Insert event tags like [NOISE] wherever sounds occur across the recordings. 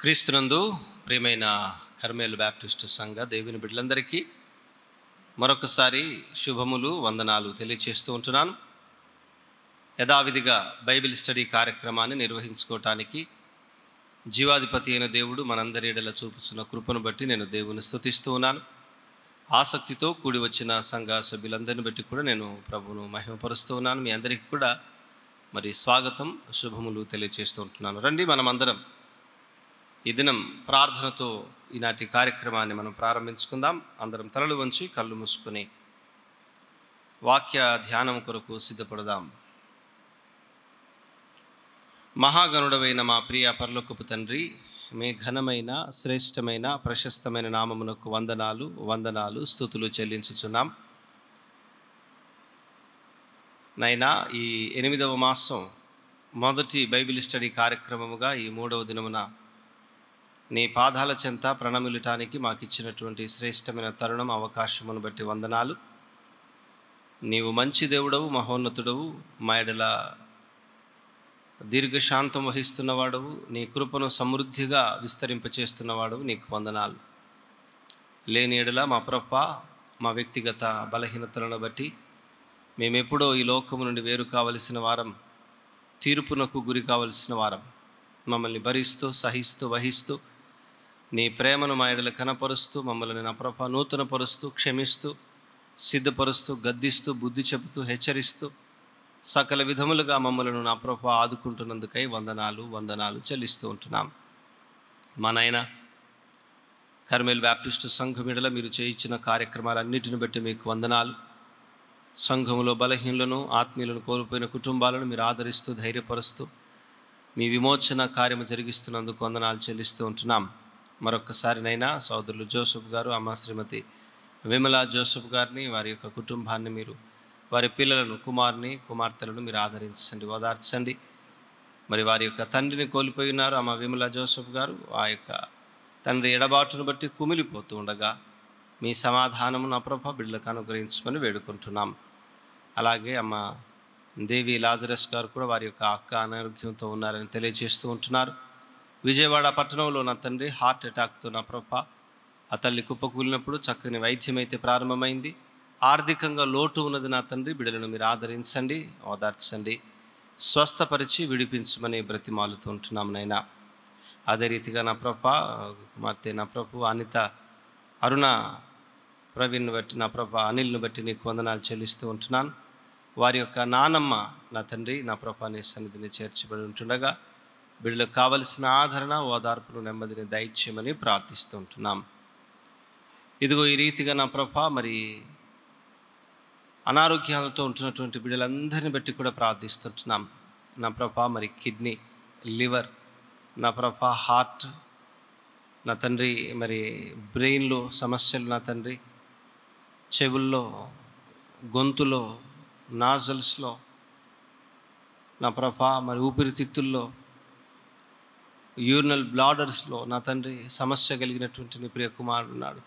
క్రీస్తునందు ప్రియమైన కర్మేలు బ్యాప్టిస్ట్ సంఘ దేవుని బిడ్డలందరికీ మరొకసారి శుభములు వందనాలు తెలియచేస్తూ ఉంటున్నాను యథావిధిగా బైబిల్ స్టడీ కార్యక్రమాన్ని నిర్వహించుకోవటానికి జీవాధిపతి అయిన దేవుడు మనందరి ఎడల చూపుచున్న కృపను బట్టి నేను దేవుని స్థుతిస్తూ ఉన్నాను ఆసక్తితో కూడి వచ్చిన సంఘ సభ్యులందరిని బట్టి కూడా నేను ప్రభును మహిమపరుస్తూ ఉన్నాను మీ అందరికీ కూడా మరి స్వాగతం శుభములు తెలియచేస్తూ ఉంటున్నాను రండి మనమందరం ఈ దినం ప్రార్థనతో ఈనాటి కార్యక్రమాన్ని మనం ప్రారంభించుకుందాం అందరం తలలు వంచి కళ్ళు మూసుకొని వాక్య ధ్యానం కొరకు సిద్ధపడదాం మహాగణుడవైన మా ప్రియ పరలోకపు తండ్రి మీ ఘనమైన శ్రేష్టమైన ప్రశస్తమైన నామమునకు వందనాలు వందనాలు స్థుతులు చెల్లించుచున్నాం నైనా ఈ ఎనిమిదవ మాసం మొదటి బైబిల్ స్టడీ కార్యక్రమముగా ఈ మూడవ దినమున నీ పాదాల చెంత ప్రణమిలటానికి మాకు ఇచ్చినటువంటి శ్రేష్టమైన తరుణం అవకాశమును బట్టి వందనాలు నీవు మంచి దేవుడవు మహోన్నతుడవు మాయడల దీర్ఘశాంతం వహిస్తున్నవాడవు నీ కృపను సమృద్ధిగా విస్తరింపచేస్తున్నవాడవు నీకు వందనాలు లేని ఎడల మా ప్రప్ప మా వ్యక్తిగత బలహీనతలను బట్టి మేమెప్పుడో ఈ లోకము నుండి వేరు కావలసిన వారం తీర్పునకు గురి కావలసిన వారం మమ్మల్ని భరిస్తూ సహిస్తూ వహిస్తూ నీ ప్రేమను మా ఎడలు కనపరుస్తూ మమ్మల్ని నూతన నూతనపరుస్తూ క్షమిస్తూ సిద్ధపరుస్తూ గద్దిస్తూ బుద్ధి చెబుతూ హెచ్చరిస్తూ సకల విధములుగా మమ్మలను నా ప్రభు ఆదుకుంటున్నందుకై వందనాలు వందనాలు చెల్లిస్తూ ఉంటున్నాం మా నాయన కర్మేల్ బ్యాప్టిస్టు సంఘమిడల మీరు చేయించిన కార్యక్రమాలన్నిటిని బట్టి మీకు వందనాలు సంఘంలో బలహీనలను ఆత్మీయులను కోల్పోయిన కుటుంబాలను మీరు ఆదరిస్తూ ధైర్యపరుస్తూ మీ విమోచన కార్యము జరిగిస్తున్నందుకు వందనాలు చెల్లిస్తూ ఉంటున్నాం మరొక్కసారినైనా సోదరులు జోసఫ్ గారు అమ్మ శ్రీమతి విమలా జోసఫ్ గారిని వారి యొక్క కుటుంబాన్ని మీరు వారి పిల్లలను కుమార్ని కుమార్తెలను మీరు ఆదరించండి ఓదార్చండి మరి వారి యొక్క తండ్రిని కోల్పోయినారు అమ్మ విమలా జోసఫ్ గారు ఆ యొక్క తండ్రి ఎడబాటును బట్టి కుమిలిపోతూ ఉండగా మీ సమాధానమును అప్రభ బిడ్డలకు అనుగ్రహించమని వేడుకుంటున్నాం అలాగే అమ్మ దేవి లాజరస్ గారు కూడా వారి యొక్క అక్క అనారోగ్యంతో ఉన్నారని తెలియజేస్తూ ఉంటున్నారు విజయవాడ పట్టణంలో నా తండ్రి హార్ట్ అటాక్తో నా ప్రభ ఆ తల్లి కుప్పకూలినప్పుడు చక్కని వైద్యం అయితే ప్రారంభమైంది ఆర్థికంగా లోటు ఉన్నది నా తండ్రి బిడ్డలను మీరు ఆదరించండి ఓదార్చండి స్వస్థపరిచి విడిపించమని బ్రతిమాలుతూ ఉంటున్నాం నాయన అదే రీతిగా నా ప్రభ కుమార్తె నా ప్రభు అనిత అరుణ ప్రవీణ్ను బట్టి నా ప్రభ అనిల్ను బట్టి నీకు వందనాలు చెల్లిస్తూ ఉంటున్నాను వారి యొక్క నానమ్మ నా తండ్రి నా ప్రభాని సన్నిధిని చేర్చబడి ఉంటుండగా బిడ్డలకు కావలసిన ఆదరణ ఓదార్పును నెమ్మదిని దయచేయమని ప్రార్థిస్తుంటున్నాం ఇదిగో ఈ రీతిగా నా ప్రభ మరి అనారోగ్యాలతో ఉంటున్నటువంటి బిడ్డలందరిని బట్టి కూడా ప్రార్థిస్తుంటున్నాం నా ప్రభ మరి కిడ్నీ లివర్ నా ప్రభ హార్ట్ నా తండ్రి మరి బ్రెయిన్లో సమస్యలు నా తండ్రి చెవుల్లో గొంతులో నాజల్స్లో నా ప్రభ మరి ఊపిరితిత్తుల్లో యూరినల్ బ్లాడర్స్లో నా తండ్రి సమస్య కలిగినటువంటి నీ ప్రియ కుమారుడు ఉన్నాడు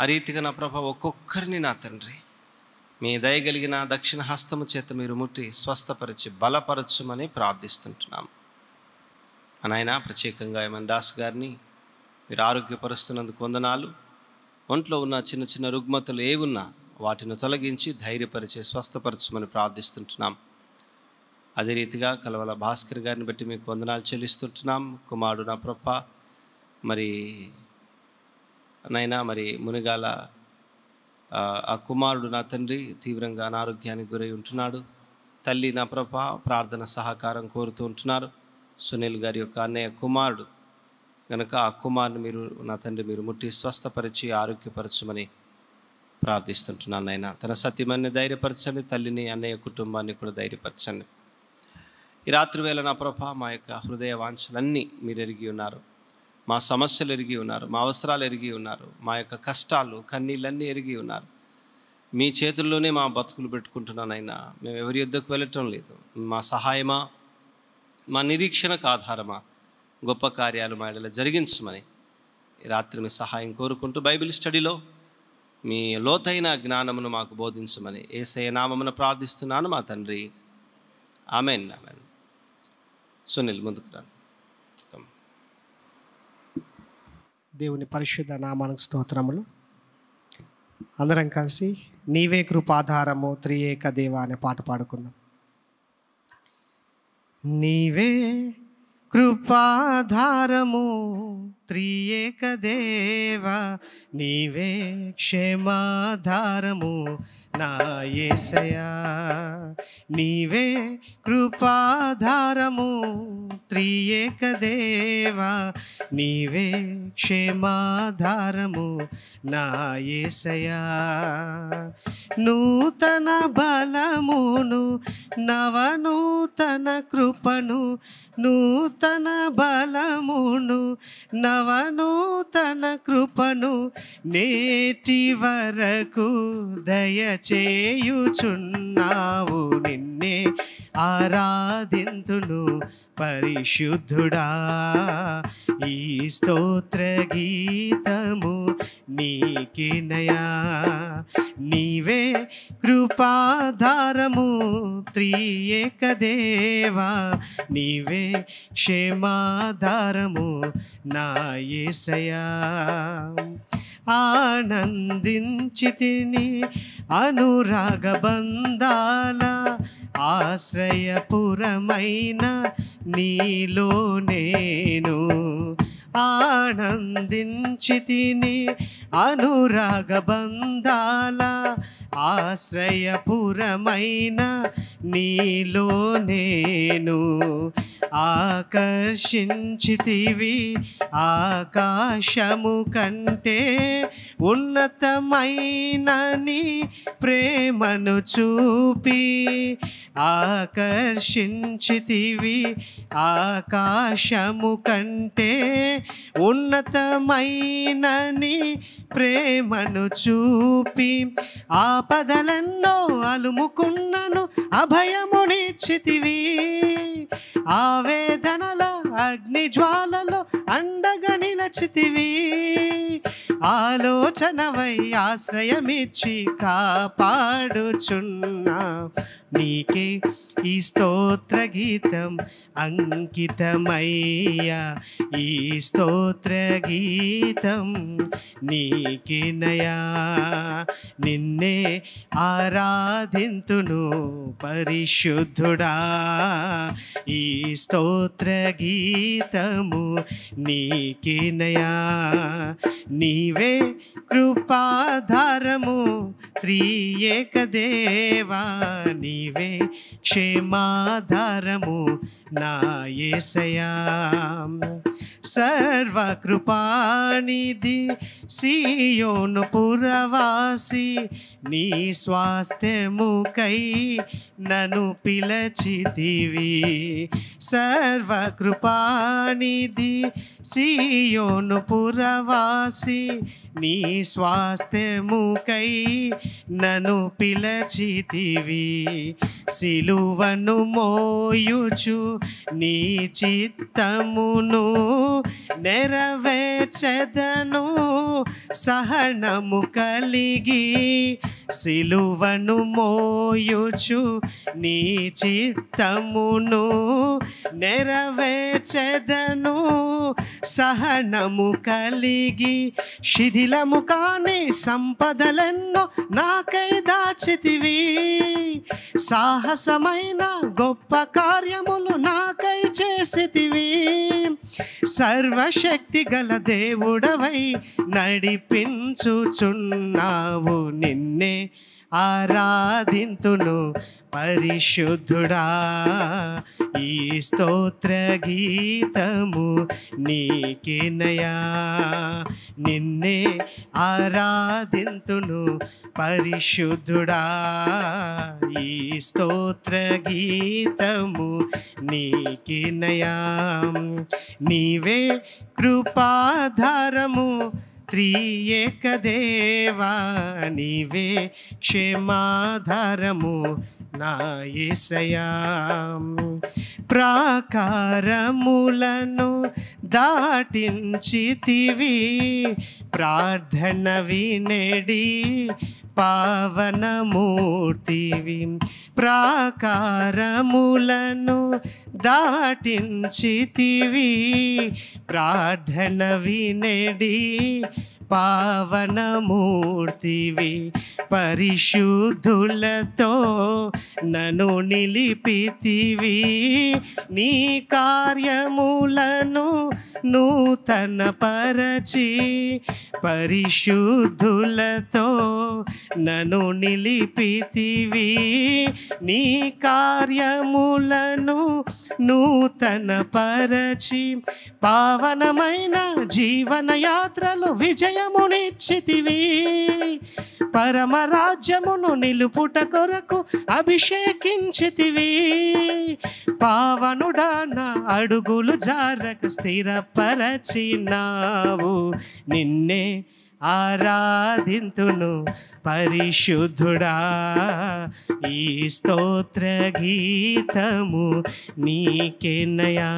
ఆ రీతిగా నా ప్రభ ఒక్కొక్కరిని నా తండ్రి మీ దయగలిగిన దక్షిణ హస్తము చేత మీరు ముట్టి స్వస్థపరిచి బలపరచుమని ప్రార్థిస్తుంటున్నాం నాయన ప్రత్యేకంగా యమన్ దాస్ గారిని మీరు ఆరోగ్యపరుస్తున్నందుకు వందనాలు ఒంట్లో ఉన్న చిన్న చిన్న రుగ్మతలు ఏవున్నా వాటిని తొలగించి ధైర్యపరిచే స్వస్థపరచమని ప్రార్థిస్తుంటున్నాం అదే రీతిగా కలవల భాస్కర్ గారిని బట్టి మీకు వందనాలు చెల్లిస్తుంటున్నాం కుమారుడు నా ప్రొప్ప మరి నైనా మరి మునిగాల ఆ కుమారుడు నా తండ్రి తీవ్రంగా అనారోగ్యానికి గురై ఉంటున్నాడు తల్లి నా ప్రప ప్రార్థన సహకారం కోరుతూ ఉంటున్నారు సునీల్ గారి యొక్క అన్నయ్య కుమారుడు కనుక ఆ కుమారుని మీరు నా తండ్రి మీరు ముట్టి స్వస్థపరిచి ఆరోగ్యపరచమని ప్రార్థిస్తుంటున్నాను ఆయన తన సత్యమాన్ని ధైర్యపరచండి తల్లిని అన్నయ్య కుటుంబాన్ని కూడా ధైర్యపరచండి ఈ రాత్రి వేళ నా ప్రభా మా యొక్క హృదయ వాంఛలన్నీ మీరు ఎరిగి ఉన్నారు మా సమస్యలు ఎరిగి ఉన్నారు మా అవసరాలు ఎరిగి ఉన్నారు మా యొక్క కష్టాలు కన్నీళ్ళన్నీ ఎరిగి ఉన్నారు మీ చేతుల్లోనే మా బతుకులు పెట్టుకుంటున్నానైనా మేము ఎవరి యుద్ధకు వెళ్ళటం లేదు మా సహాయమా మా నిరీక్షణకు ఆధారమా గొప్ప కార్యాలు మా ఇళ్ళ జరిగించమని రాత్రి మీ సహాయం కోరుకుంటూ బైబిల్ స్టడీలో మీ లోతైన జ్ఞానమును మాకు బోధించమని ఏసయ నామమును ప్రార్థిస్తున్నాను మా తండ్రి ఆమెన్ ఆమెన్ సునీల్ ముందుకు రా దేవుని పరిశుద్ధ నామానికి స్తోత్రములు అందరం కలిసి నీవే కృపాధారము త్రియేక దేవ అనే పాట పాడుకుందాం నీవే కృపాధారము త్రియేక దేవ నీవే క్షేమాధారము నా ఏసయా నీవే కృపాధారము త్రియేక దేవా నీవే క్షేమాధారము నా ఏసయా నూతన బలమును నవనూతన కృపను నూతన బలమును నవనూతన కృపను నేటి వరకు దయచేయుచున్నావు నిన్నే ఆరాధింతును పరిశుద్ధుడా ఈ స్తోత్ర గీతము నయా నీవే కృపాధారము దేవా నీవే క్షేమాధారము నాయసయా ఆనందించితిని అనురాగ బంధాల ఆశ్రయపురమైన నీలో నేను ఆనందించితిని అనురాగ బంధాల ఆశ్రయపురమైన నీలో నేను ఆకర్షించితివి ఆకాశము కంటే ఉన్నతమైన నీ ప్రేమను చూపి ఆకర్షించితివి ఆకాశము కంటే ఉన్నతమైన నీ ప్రేమను చూపి ఆపదలన్నో అలుముకున్నను అభయముని అభయమునిచ్చితివి ఆవేదనల జ్వాలలో అండగా నిలచితివి ఆలోచనవై ఆశ్రయమిచ్చి కాపాడుచున్నా నీకే ఈ స్తోత్ర గీతం అంకితమయ్యా ఈ స్తోత్ర గీతం నీకి నయా నిన్నే ఆరాధింతును పరిశుద్ధుడా ఈ స్తోత్ర గీతము నీకి నయా నీవే కృపాధారము దేవా నీవే క్షేమాధారము నాయసయా స సర్వకృపానిధి సీయోను పురవాసి నీ స్వాస్థ్యముకై నను పిలచితివి సర్వకృపానిధి సీయోను పురవాసి నీ స్వాస్థ్యముకై నను పిలచితివి సిలువను మోయుచు నీ చిత్తమును నెరవేర్చదను సహనము కలిగి సిలువను మోయుచు నీ చిత్తమును నెరవేర్చదను సహనము కలిగి శిథి నీలము కాని సంపదలెన్నో నాకై దాచితివి సాహసమైన గొప్ప కార్యములు నాకై చేసితివి సర్వశక్తి గల దేవుడవై నడిపించుచున్నావు నిన్నే ఆరాధింతును పరిశుద్ధుడా ఈ స్తోత్ర గీతము నీకేనయా నిన్నే ఆరాధింతును పరిశుద్ధుడా ఈ స్తోత్ర గీతము నీకేనయా నీవే కృపాధారము త్రీ ఏకదేవా నీవే క్షేమాధారము నా ఏసయా ప్రాకారములను దాటించితివి ప్రార్థన వినడి పావనమూర్తివి ప్రాకారములను దాటించితివి ప్రార్థన వినడి పావనమూర్తివి పరిశుద్ధులతో నను నిలిపితివి నీ కార్యములను నూతన పరచి పరిశుద్ధులతో నను నిలిపితివి నీ కార్యములను నూతన పరచి పావనమైన జీవన యాత్రలు విజయ జయమునిచ్చితివి పరమరాజ్యమును నిలుపుట కొరకు అభిషేకించితివి పావనుడాన అడుగులు జారక స్థిరపరచినావు నిన్నే ఆరాధింతును పరిశుద్ధుడా ఈ స్తోత్ర గీతము నీకేనయా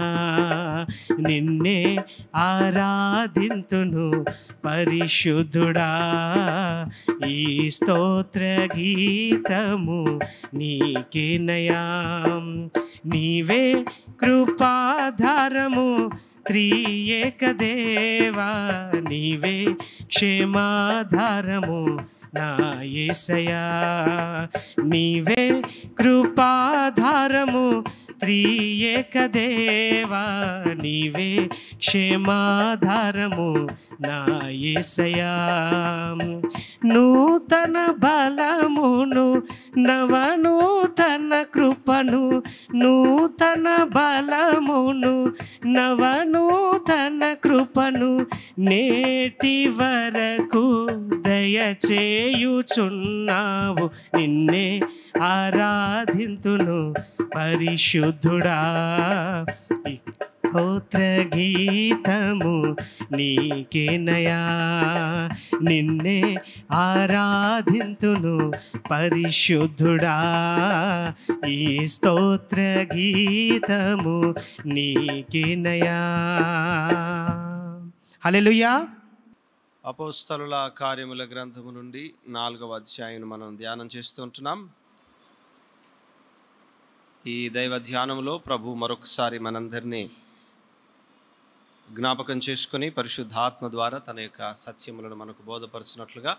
నిన్నే ఆరాధింతును పరిశుద్ధుడా ఈ స్తోత్ర గీతము నీకేనయా నీవే కృపాధారము త్రీ ఏకదేవా నీవే క్షేమాధారము నా ఏసయా నీవే కృపాధారము ప్రియేకదేవా నీవే క్షేమాధారము నా ఏసయా నూతన బలమును నవనూతన కృపను నూతన బలమును నవనూతన కృపను నేటి వరకు దయచేయుచున్నావు నిన్నే ఆరాధింతును పరిశుద్ధుడా హోత్ర గీతము నీకేనయా నిన్నే ఆరాధింతును పరిశుద్ధుడా ఈ స్తోత్ర గీతము నీకేనయా హలెలుయా అపోస్తలుల కార్యముల గ్రంథము నుండి నాలుగవ అధ్యాయం మనం ధ్యానం చేస్తుంటున్నాం ఈ దైవ ధ్యానంలో ప్రభు మరొకసారి మనందరినీ జ్ఞాపకం చేసుకుని పరిశుద్ధాత్మ ద్వారా తన యొక్క సత్యములను మనకు బోధపరచినట్లుగా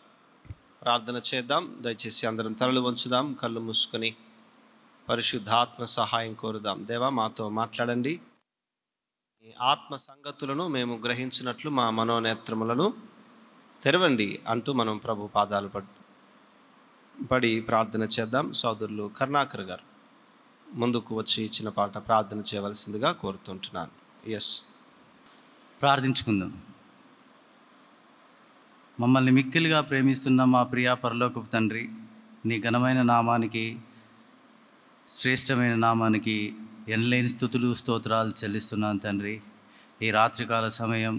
ప్రార్థన చేద్దాం దయచేసి అందరం తలలు వంచుదాం కళ్ళు మూసుకొని పరిశుద్ధాత్మ సహాయం కోరుదాం దేవా మాతో మాట్లాడండి ఆత్మ సంగతులను మేము గ్రహించినట్లు మా మనోనేత్రములను తెరవండి అంటూ మనం ప్రభు పాదాలు పడి ప్రార్థన చేద్దాం సోదరులు కర్ణాకర్ గారు ముందుకు వచ్చి ఇచ్చిన పాట ప్రార్థన చేయవలసిందిగా కోరుతుంటున్నాను ఎస్ ప్రార్థించుకుందాం మమ్మల్ని మిక్కిలిగా ప్రేమిస్తున్న మా ప్రియా పరలోకపు తండ్రి నీ ఘనమైన నామానికి శ్రేష్టమైన నామానికి ఎన్లేని స్థుతులు స్తోత్రాలు చెల్లిస్తున్నాను తండ్రి ఈ రాత్రికాల సమయం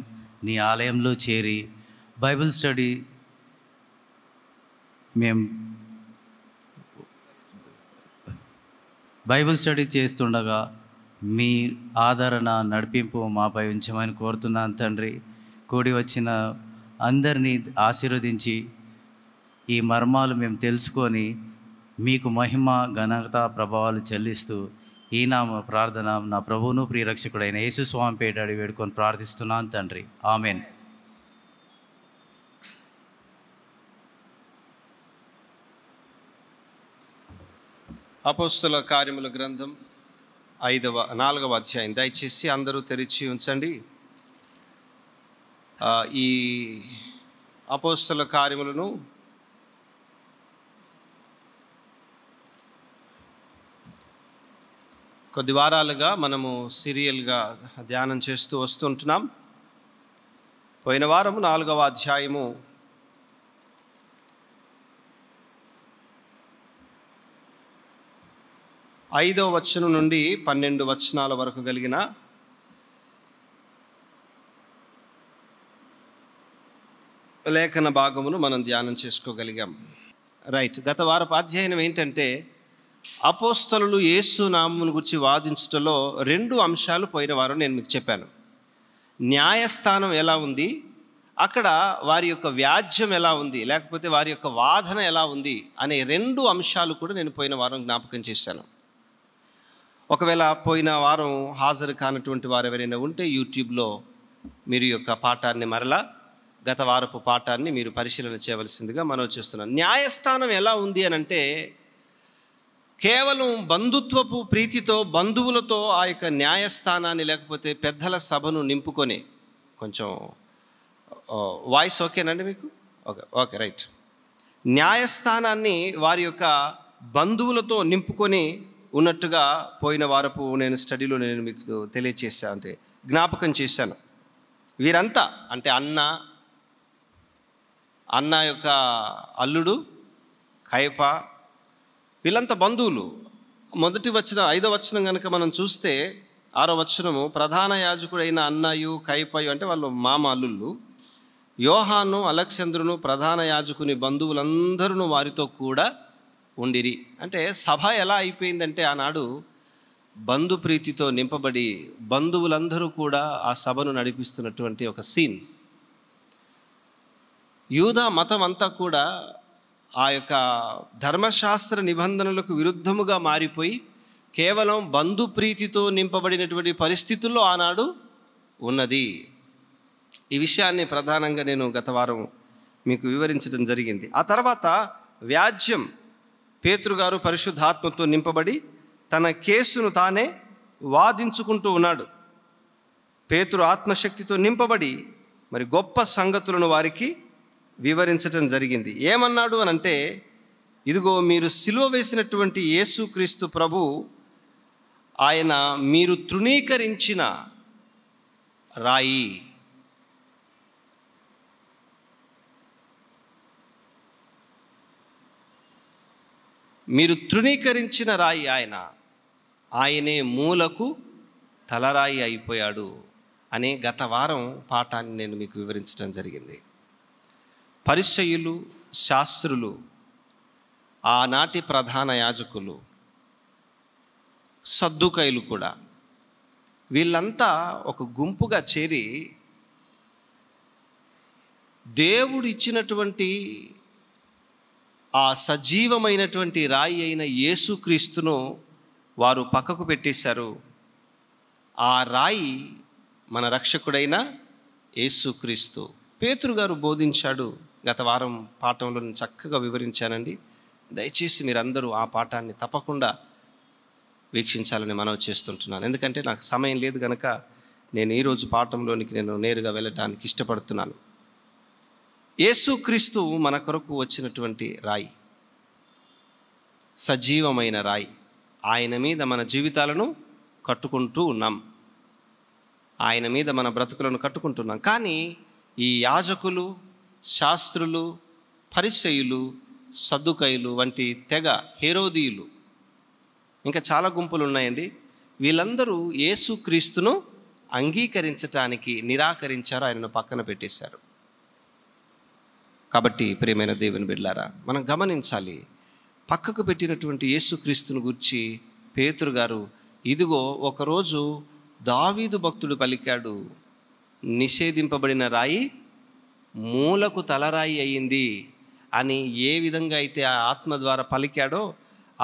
నీ ఆలయంలో చేరి బైబిల్ స్టడీ మేము బైబిల్ స్టడీ చేస్తుండగా మీ ఆదరణ నడిపింపు మాపై ఉంచమని కోరుతున్నాను తండ్రి కూడి వచ్చిన అందరినీ ఆశీర్వదించి ఈ మర్మాలు మేము తెలుసుకొని మీకు మహిమ ఘనత ప్రభావాలు చెల్లిస్తూ ఈ నా ప్రార్థన నా ప్రభువును ప్రియరక్షకుడైన స్వామి పేట అడిగి వేడుకొని ప్రార్థిస్తున్నాను తండ్రి ఆమెన్ అపోస్తుల కార్యముల గ్రంథం ఐదవ నాలుగవ అధ్యాయం దయచేసి అందరూ తెరిచి ఉంచండి ఈ అపోస్తుల కార్యములను కొద్ది వారాలుగా మనము సీరియల్గా ధ్యానం చేస్తూ వస్తుంటున్నాం పోయిన వారము నాలుగవ అధ్యాయము ఐదవ వచనం నుండి పన్నెండు వచనాల వరకు కలిగిన లేఖన భాగమును మనం ధ్యానం చేసుకోగలిగాం రైట్ గత వారపు అధ్యయనం ఏంటంటే అపోస్తలు యేసు నామును గురించి వాదించటంలో రెండు అంశాలు పోయిన వారం నేను మీకు చెప్పాను న్యాయస్థానం ఎలా ఉంది అక్కడ వారి యొక్క వ్యాజ్యం ఎలా ఉంది లేకపోతే వారి యొక్క వాదన ఎలా ఉంది అనే రెండు అంశాలు కూడా నేను పోయిన వారం జ్ఞాపకం చేశాను ఒకవేళ పోయిన వారం హాజరు కానటువంటి వారు ఎవరైనా ఉంటే యూట్యూబ్లో మీరు యొక్క పాఠాన్ని మరలా గత వారపు పాఠాన్ని మీరు పరిశీలన చేయవలసిందిగా మనం చేస్తున్నాం న్యాయస్థానం ఎలా ఉంది అని అంటే కేవలం బంధుత్వపు ప్రీతితో బంధువులతో ఆ యొక్క న్యాయస్థానాన్ని లేకపోతే పెద్దల సభను నింపుకొని కొంచెం వాయిస్ ఓకేనండి మీకు ఓకే ఓకే రైట్ న్యాయస్థానాన్ని వారి యొక్క బంధువులతో నింపుకొని ఉన్నట్టుగా పోయిన వారపు నేను స్టడీలో నేను మీకు తెలియచేసా అంటే జ్ఞాపకం చేశాను వీరంతా అంటే అన్న అన్న యొక్క అల్లుడు కైఫ వీళ్ళంతా బంధువులు మొదటి వచ్చిన ఐదో వచనం కనుక మనం చూస్తే ఆరో వచనము ప్రధాన యాజకుడైన అన్నయు కైపయు అంటే వాళ్ళు మామ అల్లుళ్ళు యోహాను అలెక్సంద్రును ప్రధాన యాజకుని బంధువులందరూ వారితో కూడా ఉండిరి అంటే సభ ఎలా అయిపోయిందంటే ఆనాడు బంధు ప్రీతితో నింపబడి బంధువులందరూ కూడా ఆ సభను నడిపిస్తున్నటువంటి ఒక సీన్ యూదా మతం అంతా కూడా ఆ యొక్క ధర్మశాస్త్ర నిబంధనలకు విరుద్ధముగా మారిపోయి కేవలం బంధు ప్రీతితో నింపబడినటువంటి పరిస్థితుల్లో ఆనాడు ఉన్నది ఈ విషయాన్ని ప్రధానంగా నేను గత వారం మీకు వివరించడం జరిగింది ఆ తర్వాత వ్యాజ్యం పేతృగారు పరిశుద్ధాత్మతో నింపబడి తన కేసును తానే వాదించుకుంటూ ఉన్నాడు పేతురు ఆత్మశక్తితో నింపబడి మరి గొప్ప సంగతులను వారికి వివరించటం జరిగింది ఏమన్నాడు అని అంటే ఇదిగో మీరు సిలువ వేసినటువంటి యేసుక్రీస్తు ప్రభు ఆయన మీరు తృణీకరించిన రాయి మీరు తృణీకరించిన రాయి ఆయన ఆయనే మూలకు తలరాయి అయిపోయాడు అనే గత వారం పాఠాన్ని నేను మీకు వివరించడం జరిగింది పరిశయులు శాస్త్రులు ఆనాటి ప్రధాన యాజకులు సద్దుకైలు కూడా వీళ్ళంతా ఒక గుంపుగా చేరి దేవుడు ఇచ్చినటువంటి ఆ సజీవమైనటువంటి రాయి అయిన యేసుక్రీస్తును వారు పక్కకు పెట్టేశారు ఆ రాయి మన రక్షకుడైన యేసుక్రీస్తు పేతురు గారు బోధించాడు గత వారం పాఠంలో నేను చక్కగా వివరించానండి దయచేసి మీరందరూ ఆ పాఠాన్ని తప్పకుండా వీక్షించాలని మనవి చేస్తుంటున్నాను ఎందుకంటే నాకు సమయం లేదు కనుక నేను ఈరోజు పాఠంలోనికి నేను నేరుగా వెళ్ళడానికి ఇష్టపడుతున్నాను యేసుక్రీస్తు మన కొరకు వచ్చినటువంటి రాయి సజీవమైన రాయి ఆయన మీద మన జీవితాలను కట్టుకుంటూ ఉన్నాం ఆయన మీద మన బ్రతుకులను కట్టుకుంటున్నాం కానీ ఈ యాజకులు శాస్త్రులు పరిచయులు సద్దుకైలు వంటి తెగ హేరోదీయులు ఇంకా చాలా గుంపులు ఉన్నాయండి వీళ్ళందరూ యేసుక్రీస్తును అంగీకరించటానికి నిరాకరించారు ఆయనను పక్కన పెట్టేశారు కాబట్టి ప్రేమైన దేవుని బిడ్డారా మనం గమనించాలి పక్కకు పెట్టినటువంటి యేసుక్రీస్తుని గురించి పేతురు గారు ఇదిగో ఒకరోజు దావీదు భక్తుడు పలికాడు నిషేధింపబడిన రాయి మూలకు తలరాయి అయింది అని ఏ విధంగా అయితే ఆ ఆత్మ ద్వారా పలికాడో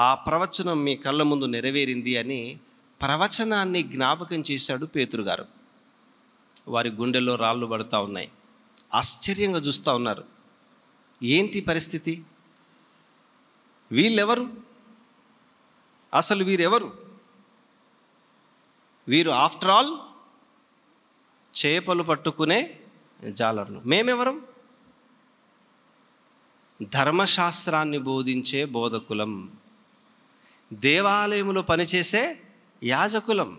ఆ ప్రవచనం మీ కళ్ళ ముందు నెరవేరింది అని ప్రవచనాన్ని జ్ఞాపకం చేశాడు పేతురు గారు వారి గుండెల్లో రాళ్ళు పడుతూ ఉన్నాయి ఆశ్చర్యంగా చూస్తూ ఉన్నారు ఏంటి పరిస్థితి వీళ్ళెవరు అసలు వీరెవరు వీరు ఆఫ్టర్ ఆల్ చేపలు పట్టుకునే జాలర్లు మేమెవరం ధర్మశాస్త్రాన్ని బోధించే బోధకులం దేవాలయములో పనిచేసే యాజకులం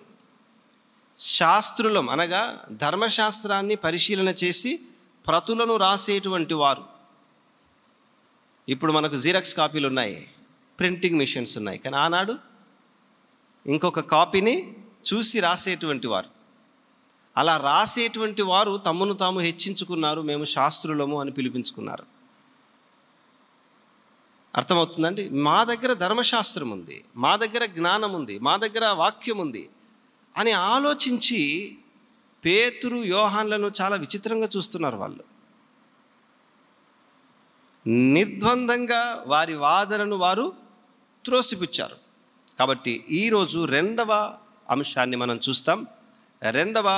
శాస్త్రులం అనగా ధర్మశాస్త్రాన్ని పరిశీలన చేసి ప్రతులను రాసేటువంటి వారు ఇప్పుడు మనకు జీరాక్స్ కాపీలు ఉన్నాయి ప్రింటింగ్ మిషన్స్ ఉన్నాయి కానీ ఆనాడు ఇంకొక కాపీని చూసి రాసేటువంటి వారు అలా రాసేటువంటి వారు తమను తాము హెచ్చించుకున్నారు మేము శాస్త్రులము అని పిలిపించుకున్నారు అర్థమవుతుందండి మా దగ్గర ధర్మశాస్త్రం ఉంది మా దగ్గర జ్ఞానం ఉంది మా దగ్గర వాక్యం ఉంది అని ఆలోచించి పేతురు యోహాన్లను చాలా విచిత్రంగా చూస్తున్నారు వాళ్ళు నిర్ద్వందంగా వారి వాదనను వారు త్రోసిపుచ్చారు కాబట్టి ఈరోజు రెండవ అంశాన్ని మనం చూస్తాం రెండవ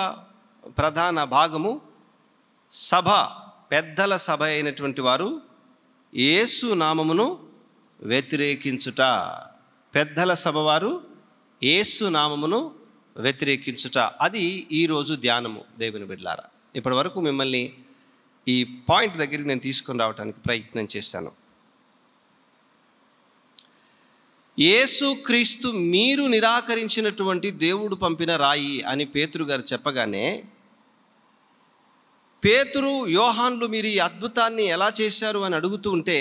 ప్రధాన భాగము సభ పెద్దల సభ అయినటువంటి వారు యేసు నామమును వ్యతిరేకించుట పెద్దల సభ వారు ఏసు నామమును వ్యతిరేకించుట అది ఈరోజు ధ్యానము దేవుని బిడ్లారా ఇప్పటి వరకు మిమ్మల్ని ఈ పాయింట్ దగ్గరికి నేను తీసుకుని రావడానికి ప్రయత్నం చేశాను క్రీస్తు మీరు నిరాకరించినటువంటి దేవుడు పంపిన రాయి అని పేతురు గారు చెప్పగానే పేతురు యోహాన్లు మీరు ఈ అద్భుతాన్ని ఎలా చేశారు అని అడుగుతూ ఉంటే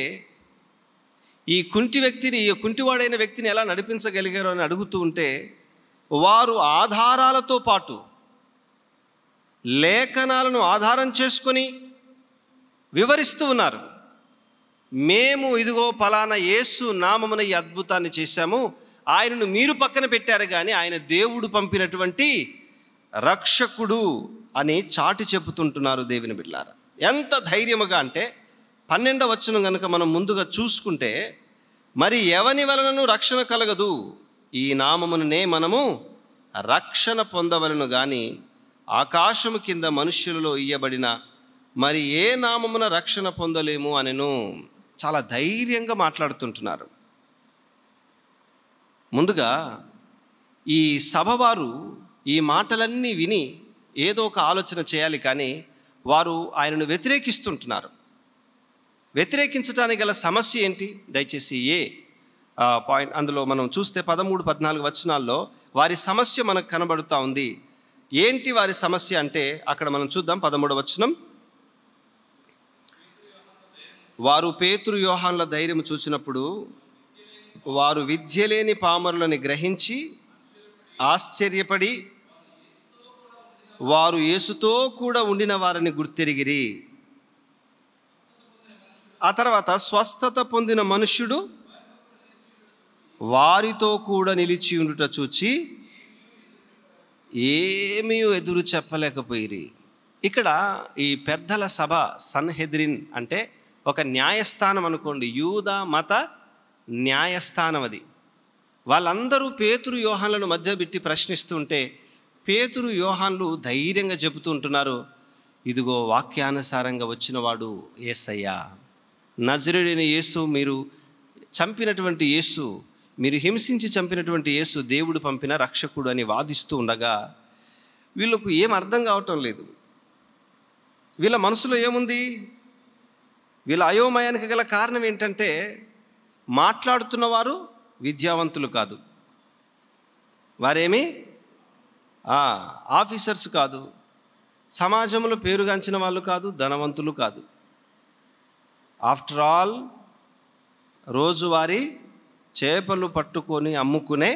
ఈ కుంటి వ్యక్తిని ఈ కుంటివాడైన వ్యక్తిని ఎలా నడిపించగలిగారు అని అడుగుతూ ఉంటే వారు ఆధారాలతో పాటు లేఖనాలను ఆధారం చేసుకొని వివరిస్తూ ఉన్నారు మేము ఇదిగో ఫలానా యేసు నామమున ఈ అద్భుతాన్ని చేశాము ఆయనను మీరు పక్కన పెట్టారు కానీ ఆయన దేవుడు పంపినటువంటి రక్షకుడు అని చాటి చెబుతుంటున్నారు దేవుని బిడ్డారా ఎంత ధైర్యముగా అంటే పన్నెండవ వచనం కనుక మనం ముందుగా చూసుకుంటే మరి ఎవని వలనను రక్షణ కలగదు ఈ నామముననే మనము రక్షణ పొందవలను కానీ ఆకాశము కింద మనుష్యులలో ఇయ్యబడిన మరి ఏ నామమున రక్షణ పొందలేము అనెను చాలా ధైర్యంగా మాట్లాడుతుంటున్నారు ముందుగా ఈ సభవారు ఈ మాటలన్నీ విని ఏదో ఒక ఆలోచన చేయాలి కానీ వారు ఆయనను వ్యతిరేకిస్తుంటున్నారు వ్యతిరేకించడానికి గల సమస్య ఏంటి దయచేసి ఏ పాయింట్ అందులో మనం చూస్తే పదమూడు పద్నాలుగు వచనాల్లో వారి సమస్య మనకు కనబడుతూ ఉంది ఏంటి వారి సమస్య అంటే అక్కడ మనం చూద్దాం పదమూడు వచనం వారు పేతురు యోహాన్ల ధైర్యం చూచినప్పుడు వారు విద్య లేని పామరులని గ్రహించి ఆశ్చర్యపడి వారు యేసుతో కూడా ఉండిన వారిని గుర్తిరిగిరి ఆ తర్వాత స్వస్థత పొందిన మనుష్యుడు వారితో కూడా నిలిచి ఉండుట చూచి ఏమీ ఎదురు చెప్పలేకపోయిరి ఇక్కడ ఈ పెద్దల సభ సన్హెద్రిన్ అంటే ఒక న్యాయస్థానం అనుకోండి యూదా మత న్యాయస్థానం అది వాళ్ళందరూ పేతురు యోహాన్లను మధ్య పెట్టి ప్రశ్నిస్తుంటే పేతురు యోహాన్లు ధైర్యంగా చెబుతుంటున్నారు ఇదిగో వాక్యానుసారంగా వచ్చినవాడు ఏసయ్యా నజరుడైన యేసు మీరు చంపినటువంటి యేసు మీరు హింసించి చంపినటువంటి యేసు దేవుడు పంపిన రక్షకుడు అని వాదిస్తూ ఉండగా వీళ్ళకు ఏం అర్థం కావటం లేదు వీళ్ళ మనసులో ఏముంది వీళ్ళ అయోమయానికి గల కారణం ఏంటంటే మాట్లాడుతున్నవారు విద్యావంతులు కాదు వారేమి ఆఫీసర్స్ కాదు సమాజంలో పేరుగాంచిన వాళ్ళు కాదు ధనవంతులు కాదు ఆఫ్టర్ ఆల్ రోజువారి చేపలు పట్టుకొని అమ్ముకునే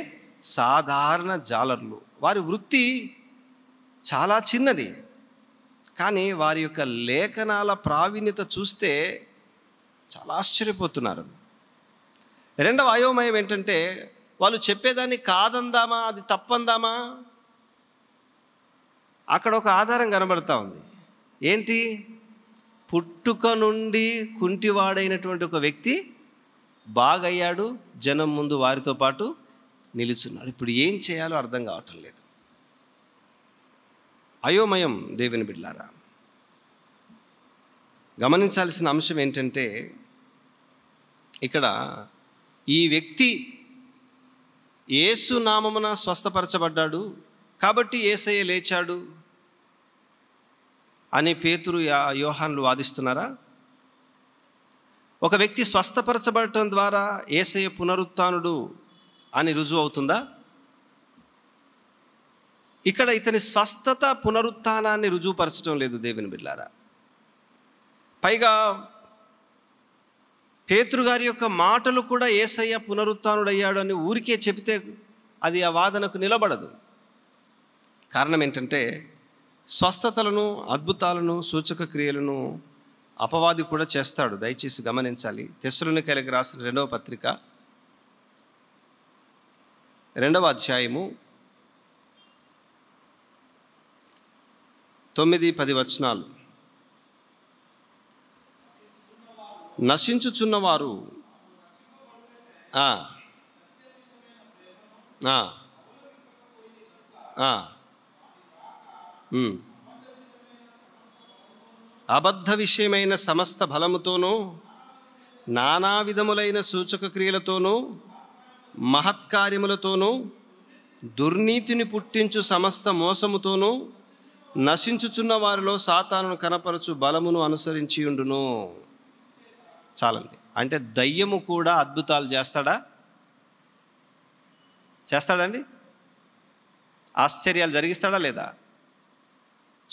సాధారణ జాలర్లు వారి వృత్తి చాలా చిన్నది కానీ వారి యొక్క లేఖనాల ప్రావీణ్యత చూస్తే చాలా ఆశ్చర్యపోతున్నారు రెండవ అయోమయం ఏంటంటే వాళ్ళు చెప్పేదాన్ని కాదందామా అది తప్పందామా అక్కడ ఒక ఆధారం కనబడతా ఉంది ఏంటి పుట్టుక నుండి కుంటివాడైనటువంటి ఒక వ్యక్తి బాగయ్యాడు జనం ముందు వారితో పాటు నిలుచున్నాడు ఇప్పుడు ఏం చేయాలో అర్థం కావటం లేదు అయోమయం దేవుని బిడ్లారా గమనించాల్సిన అంశం ఏంటంటే ఇక్కడ ఈ వ్యక్తి ఏసు నామమున స్వస్థపరచబడ్డాడు కాబట్టి ఏసయ్య లేచాడు అని పేతురు యోహాన్లు వాదిస్తున్నారా ఒక వ్యక్తి స్వస్థపరచబడటం ద్వారా ఏసయ్య పునరుత్నుడు అని రుజువు అవుతుందా ఇక్కడ ఇతని స్వస్థత పునరుత్నాన్ని రుజువుపరచడం లేదు దేవుని బిడ్డారా పైగా పేతృగారి యొక్క మాటలు కూడా ఏసయ్య పునరుత్డయ్యాడు అని ఊరికే చెబితే అది ఆ వాదనకు నిలబడదు కారణం ఏంటంటే స్వస్థతలను అద్భుతాలను సూచక క్రియలను అపవాది కూడా చేస్తాడు దయచేసి గమనించాలి కలిగి రాసిన రెండవ పత్రిక రెండవ అధ్యాయము తొమ్మిది పది వచనాలు నశించుచున్నవారు అబద్ధ విషయమైన సమస్త బలముతోనూ నానా విధములైన సూచక క్రియలతోనూ మహత్కార్యములతోనూ దుర్నీతిని పుట్టించు సమస్త మోసముతోనూ నశించుచున్న వారిలో సాతాను కనపరచు బలమును అనుసరించి ఉండును చాలండి అంటే దయ్యము కూడా అద్భుతాలు చేస్తాడా చేస్తాడండి ఆశ్చర్యాలు జరిగిస్తాడా లేదా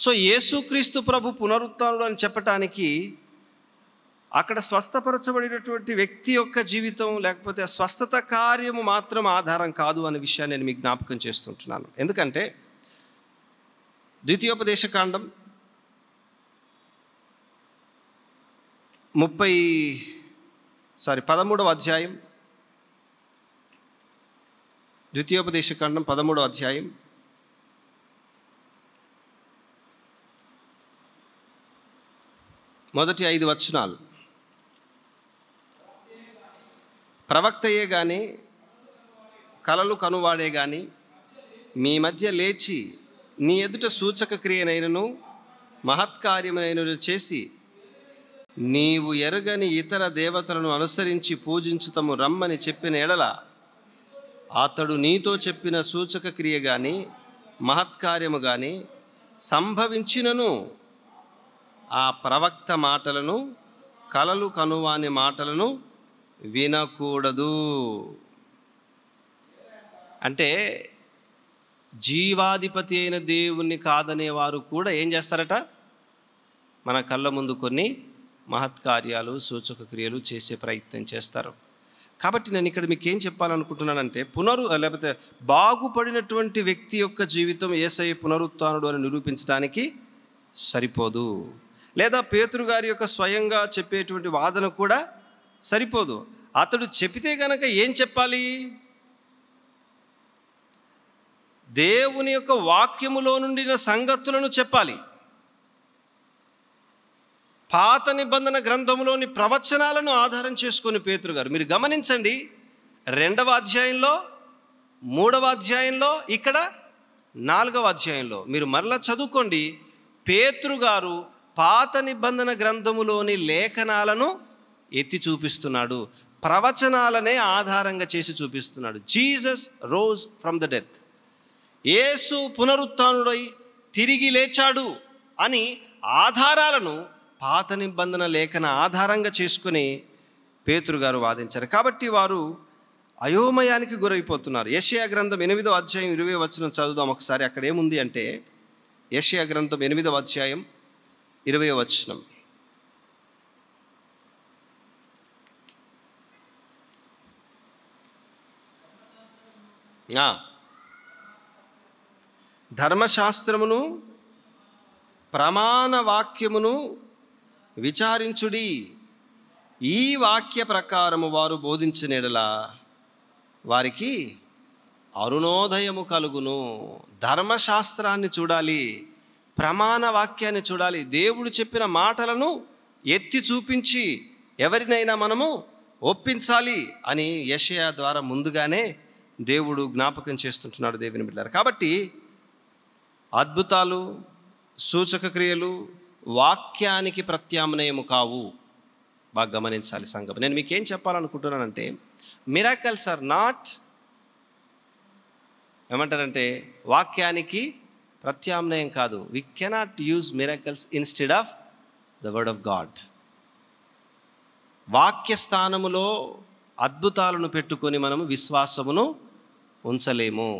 సో యేసుక్రీస్తు ప్రభు పునరుత్డు అని చెప్పటానికి అక్కడ స్వస్థపరచబడినటువంటి వ్యక్తి యొక్క జీవితం లేకపోతే స్వస్థత కార్యము మాత్రం ఆధారం కాదు అనే విషయాన్ని నేను మీకు జ్ఞాపకం చేస్తుంటున్నాను ఎందుకంటే ద్వితీయోపదేశకాండం ముప్పై సారీ పదమూడవ అధ్యాయం ద్వితీయోపదేశకాండం పదమూడవ అధ్యాయం మొదటి ఐదు వచనాలు ప్రవక్తయే కానీ కలలు కనువాడే కానీ మీ మధ్య లేచి నీ ఎదుట సూచక క్రియనైనను మహత్కార్యమునైనను చేసి నీవు ఎరగని ఇతర దేవతలను అనుసరించి పూజించుతము రమ్మని చెప్పిన ఎడల అతడు నీతో చెప్పిన సూచక క్రియ కానీ మహత్కార్యము కానీ సంభవించినను ఆ ప్రవక్త మాటలను కలలు కనువాని మాటలను వినకూడదు అంటే జీవాధిపతి అయిన దేవుణ్ణి కాదనే వారు కూడా ఏం చేస్తారట మన కళ్ళ ముందు కొన్ని మహత్కార్యాలు సూచక క్రియలు చేసే ప్రయత్నం చేస్తారు కాబట్టి నేను ఇక్కడ మీకు ఏం చెప్పాలనుకుంటున్నానంటే పునరు లేకపోతే బాగుపడినటువంటి వ్యక్తి యొక్క జీవితం ఏసై పునరుత్నుడు అని నిరూపించడానికి సరిపోదు లేదా పేతురు గారి యొక్క స్వయంగా చెప్పేటువంటి వాదన కూడా సరిపోదు అతడు చెబితే కనుక ఏం చెప్పాలి దేవుని యొక్క వాక్యములో నుండిన సంగతులను చెప్పాలి పాత నిబంధన గ్రంథంలోని ప్రవచనాలను ఆధారం చేసుకుని పేతురు గారు మీరు గమనించండి రెండవ అధ్యాయంలో మూడవ అధ్యాయంలో ఇక్కడ నాలుగవ అధ్యాయంలో మీరు మరలా చదువుకోండి పేతురు గారు పాత నిబంధన గ్రంథములోని లేఖనాలను ఎత్తి చూపిస్తున్నాడు ప్రవచనాలనే ఆధారంగా చేసి చూపిస్తున్నాడు Jesus rose from the death యేసు పునరుత్నుడై తిరిగి లేచాడు అని ఆధారాలను పాత నిబంధన లేఖన ఆధారంగా చేసుకుని పేతురు గారు వాదించారు కాబట్టి వారు అయోమయానికి గురైపోతున్నారు ఏషియా గ్రంథం ఎనిమిదో అధ్యాయం ఇరవై వచ్చిన చదువుదాం ఒకసారి అక్కడ ఏముంది అంటే ఏషియా గ్రంథం ఎనిమిదవ అధ్యాయం ఇరవై వచనం ఆ ధర్మశాస్త్రమును ప్రమాణ వాక్యమును విచారించుడి ఈ వాక్య ప్రకారము వారు బోధించినడలా వారికి అరుణోదయము కలుగును ధర్మశాస్త్రాన్ని చూడాలి ప్రమాణ వాక్యాన్ని చూడాలి దేవుడు చెప్పిన మాటలను ఎత్తి చూపించి ఎవరినైనా మనము ఒప్పించాలి అని యషయా ద్వారా ముందుగానే దేవుడు జ్ఞాపకం చేస్తుంటున్నాడు దేవుని బిడ్డారు కాబట్టి అద్భుతాలు సూచక క్రియలు వాక్యానికి ప్రత్యామ్నాయము కావు బాగా గమనించాలి సంగం నేను మీకేం చెప్పాలనుకుంటున్నానంటే మిరాకల్స్ ఆర్ నాట్ ఏమంటారంటే వాక్యానికి ప్రత్యామ్నాయం కాదు we cannot use miracles instead of the word of God వాక్య స్థానములో అద్భుతాలను పెట్టుకొని మనము విశ్వాసమును ఉంచలేము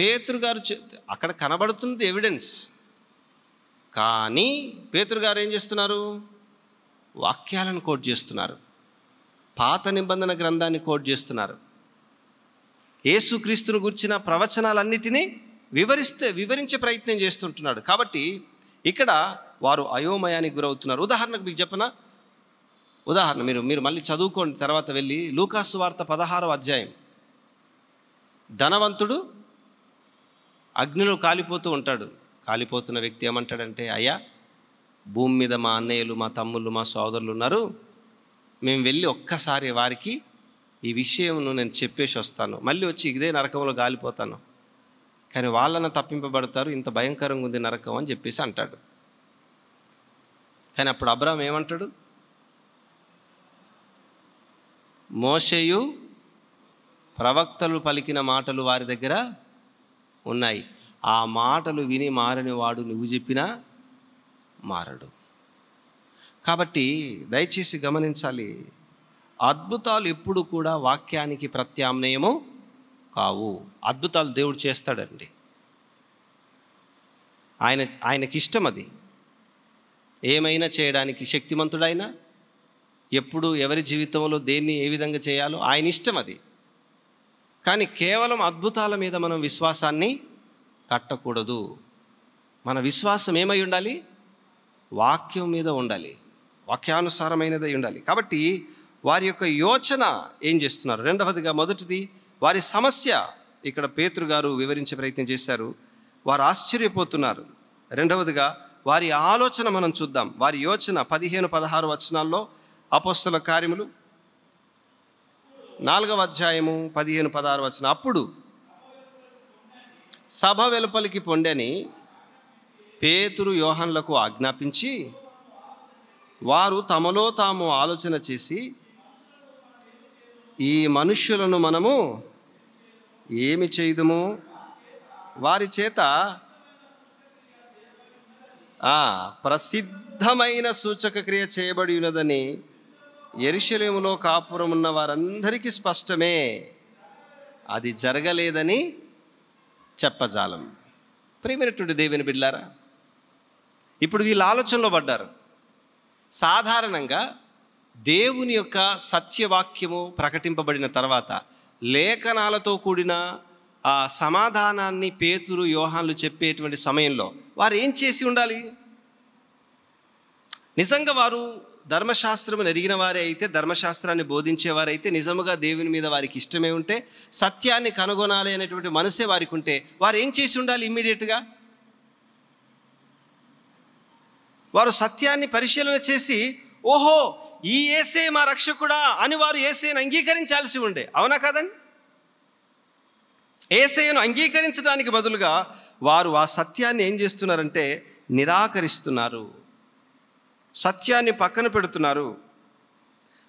పేతురు గారు అక్కడ కనబడుతుంది ఎవిడెన్స్ కానీ పేతురు గారు ఏం చేస్తున్నారు వాక్యాలను కోట్ చేస్తున్నారు పాత నిబంధన గ్రంథాన్ని కోట్ చేస్తున్నారు యేసుక్రీస్తును గుర్చిన ప్రవచనాలన్నిటినీ వివరిస్తే వివరించే ప్రయత్నం చేస్తుంటున్నాడు కాబట్టి ఇక్కడ వారు అయోమయానికి గురవుతున్నారు ఉదాహరణకు మీకు చెప్పన ఉదాహరణ మీరు మీరు మళ్ళీ చదువుకోండి తర్వాత వెళ్ళి లూకాసు వార్త పదహారో అధ్యాయం ధనవంతుడు అగ్నిలో కాలిపోతూ ఉంటాడు కాలిపోతున్న వ్యక్తి ఏమంటాడంటే అయ్యా భూమి మీద మా అన్నయ్యలు మా తమ్ముళ్ళు మా సోదరులు ఉన్నారు మేము వెళ్ళి ఒక్కసారి వారికి ఈ విషయంను నేను చెప్పేసి వస్తాను మళ్ళీ వచ్చి ఇదే నరకంలో గాలిపోతాను కానీ వాళ్ళన తప్పింపబడతారు ఇంత భయంకరంగా ఉంది నరకం అని చెప్పేసి అంటాడు కానీ అప్పుడు అబ్రామ్ ఏమంటాడు మోషయు ప్రవక్తలు పలికిన మాటలు వారి దగ్గర ఉన్నాయి ఆ మాటలు విని మారని వాడు నువ్వు చెప్పినా మారడు కాబట్టి దయచేసి గమనించాలి అద్భుతాలు ఎప్పుడు కూడా వాక్యానికి ప్రత్యామ్నాయము కావు అద్భుతాలు దేవుడు చేస్తాడండి ఆయన ఆయనకి ఇష్టం అది ఏమైనా చేయడానికి శక్తిమంతుడైనా ఎప్పుడు ఎవరి జీవితంలో దేన్ని ఏ విధంగా చేయాలో ఆయన ఇష్టం అది కానీ కేవలం అద్భుతాల మీద మనం విశ్వాసాన్ని కట్టకూడదు మన విశ్వాసం ఏమై ఉండాలి వాక్యం మీద ఉండాలి వాక్యానుసారమైనదై ఉండాలి కాబట్టి వారి యొక్క యోచన ఏం చేస్తున్నారు రెండవదిగా మొదటిది వారి సమస్య ఇక్కడ పేతురు గారు వివరించే ప్రయత్నం చేశారు వారు ఆశ్చర్యపోతున్నారు రెండవదిగా వారి ఆలోచన మనం చూద్దాం వారి యోచన పదిహేను పదహారు వచనాల్లో అపోస్తుల కార్యములు నాలుగవ అధ్యాయము పదిహేను పదహారు వచ్చిన అప్పుడు సభ వెలుపలికి పొండని పేతురు యోహన్లకు ఆజ్ఞాపించి వారు తమలో తాము ఆలోచన చేసి ఈ మనుష్యులను మనము ఏమి చేయుదుము వారి చేత ప్రసిద్ధమైన సూచక క్రియ చేయబడి ఉన్నదని ఎరిశలేములో కాపురం ఉన్న వారందరికీ స్పష్టమే అది జరగలేదని చెప్పజాలం ప్రేమైనటువంటి దేవుని బిడ్డారా ఇప్పుడు వీళ్ళు ఆలోచనలో పడ్డారు సాధారణంగా దేవుని యొక్క సత్యవాక్యము ప్రకటింపబడిన తర్వాత లేఖనాలతో కూడిన ఆ సమాధానాన్ని పేతురు యోహాన్లు చెప్పేటువంటి సమయంలో వారు ఏం చేసి ఉండాలి నిజంగా వారు ధర్మశాస్త్రము ఎరిగిన వారే అయితే ధర్మశాస్త్రాన్ని బోధించేవారైతే నిజముగా దేవుని మీద వారికి ఇష్టమే ఉంటే సత్యాన్ని కనుగొనాలి అనేటువంటి మనసే వారికి ఉంటే వారు ఏం చేసి ఉండాలి ఇమ్మీడియట్గా వారు సత్యాన్ని పరిశీలన చేసి ఓహో ఈ ఏసే మా రక్షకుడా అని వారు ఏసేను అంగీకరించాల్సి ఉండే అవునా కదండి ఏసేను అంగీకరించడానికి బదులుగా వారు ఆ సత్యాన్ని ఏం చేస్తున్నారంటే నిరాకరిస్తున్నారు సత్యాన్ని పక్కన పెడుతున్నారు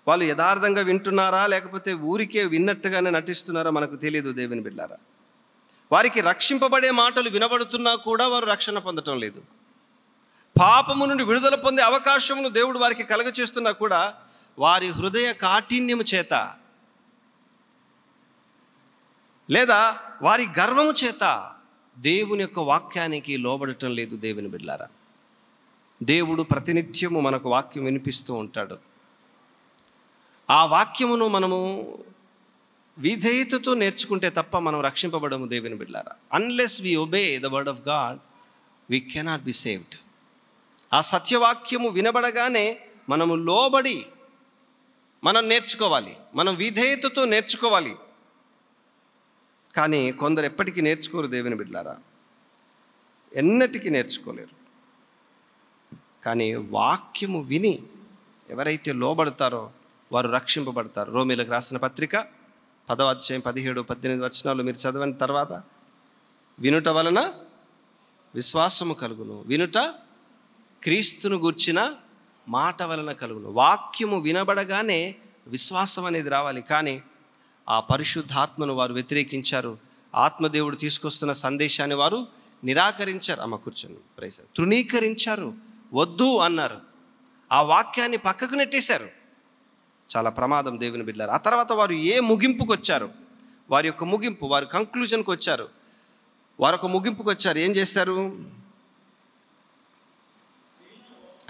వాళ్ళు యథార్థంగా వింటున్నారా లేకపోతే ఊరికే విన్నట్టుగానే నటిస్తున్నారా మనకు తెలియదు దేవుని బిడ్డారా వారికి రక్షింపబడే మాటలు వినబడుతున్నా కూడా వారు రక్షణ పొందటం లేదు పాపము నుండి విడుదల పొందే అవకాశమును దేవుడు వారికి కలగచేస్తున్నా కూడా వారి హృదయ కాఠిన్యము చేత లేదా వారి గర్వము చేత దేవుని యొక్క వాక్యానికి లోబడటం లేదు దేవుని బిడ్డారా దేవుడు ప్రతినిత్యము మనకు వాక్యం వినిపిస్తూ ఉంటాడు ఆ వాక్యమును మనము విధేయతతో నేర్చుకుంటే తప్ప మనం రక్షింపబడము దేవుని బిడ్డారా unless we obey the word of God we cannot be saved ఆ సత్యవాక్యము వినబడగానే మనము లోబడి మనం నేర్చుకోవాలి మనం విధేయతతో నేర్చుకోవాలి కానీ కొందరు ఎప్పటికీ నేర్చుకోరు దేవుని బిడ్డారా ఎన్నటికీ నేర్చుకోలేరు కానీ వాక్యము విని ఎవరైతే లోబడతారో వారు రక్షింపబడతారు రోమిలకు రాసిన పత్రిక పదవ అధ్యాయం పదిహేడు పద్దెనిమిది వచనాలు మీరు చదివిన తర్వాత వినుట వలన విశ్వాసము కలుగును వినుట క్రీస్తును గుర్చిన మాట వలన కలుగును వాక్యము వినబడగానే విశ్వాసం అనేది రావాలి కానీ ఆ పరిశుద్ధాత్మను వారు వ్యతిరేకించారు ఆత్మదేవుడు తీసుకొస్తున్న సందేశాన్ని వారు నిరాకరించారు అమ్మ కూర్చొని ప్రైజ్ తృణీకరించారు వద్దు అన్నారు ఆ వాక్యాన్ని పక్కకు నెట్టేశారు చాలా ప్రమాదం దేవుని బిడ్డారు ఆ తర్వాత వారు ఏ ముగింపుకు వచ్చారు వారి యొక్క ముగింపు వారు కంక్లూజన్కి వచ్చారు వారి ఒక ముగింపుకు వచ్చారు ఏం చేశారు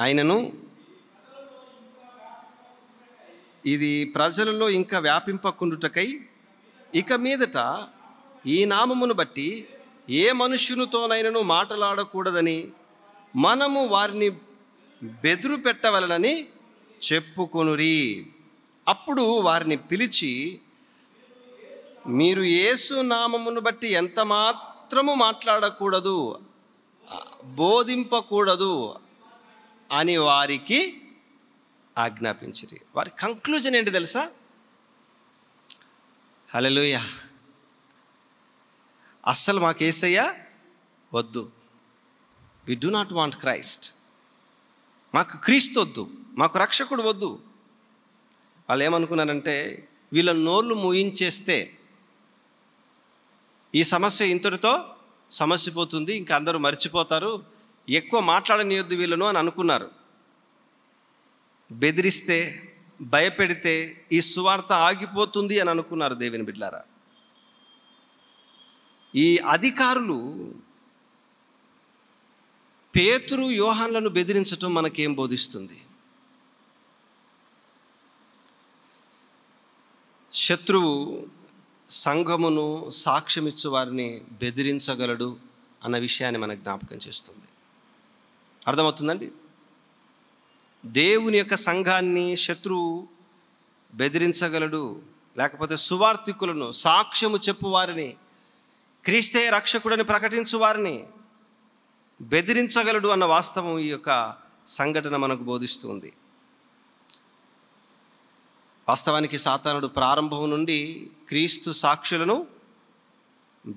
ఆయనను ఇది ప్రజలలో ఇంకా వ్యాపింపకుండుటకై ఇక మీదట ఈ నామమును బట్టి ఏ మనుష్యునితోనైనను మాట్లాడకూడదని మనము వారిని బెదురు పెట్టవలనని చెప్పుకొనురి అప్పుడు వారిని పిలిచి మీరు ఏసు నామమును బట్టి ఎంత మాత్రము మాట్లాడకూడదు బోధింపకూడదు అని వారికి ఆజ్ఞాపించరి వారి కంక్లూజన్ ఏంటి తెలుసా హలో అస్సలు ఏసయ్యా వద్దు we do not want Christ మాకు క్రీస్తు వద్దు మాకు రక్షకుడు వద్దు వాళ్ళు ఏమనుకున్నారంటే వీళ్ళ నోళ్ళు మూయించేస్తే ఈ సమస్య ఇంతటితో సమస్య పోతుంది ఇంకా అందరూ మర్చిపోతారు ఎక్కువ మాట్లాడనీయొద్దు వీళ్ళను అని అనుకున్నారు బెదిరిస్తే భయపెడితే ఈ సువార్త ఆగిపోతుంది అని అనుకున్నారు దేవిని బిడ్లారా ఈ అధికారులు పేతురు యోహాన్లను బెదిరించటం మనకేం బోధిస్తుంది శత్రువు సంఘమును సాక్ష్యమిచ్చు వారిని బెదిరించగలడు అన్న విషయాన్ని మన జ్ఞాపకం చేస్తుంది అర్థమవుతుందండి దేవుని యొక్క సంఘాన్ని శత్రువు బెదిరించగలడు లేకపోతే సువార్థికులను సాక్ష్యము చెప్పు వారిని క్రీస్తే రక్షకుడని ప్రకటించు వారిని బెదిరించగలడు అన్న వాస్తవం ఈ యొక్క సంఘటన మనకు బోధిస్తుంది వాస్తవానికి సాతానుడు ప్రారంభం నుండి క్రీస్తు సాక్షులను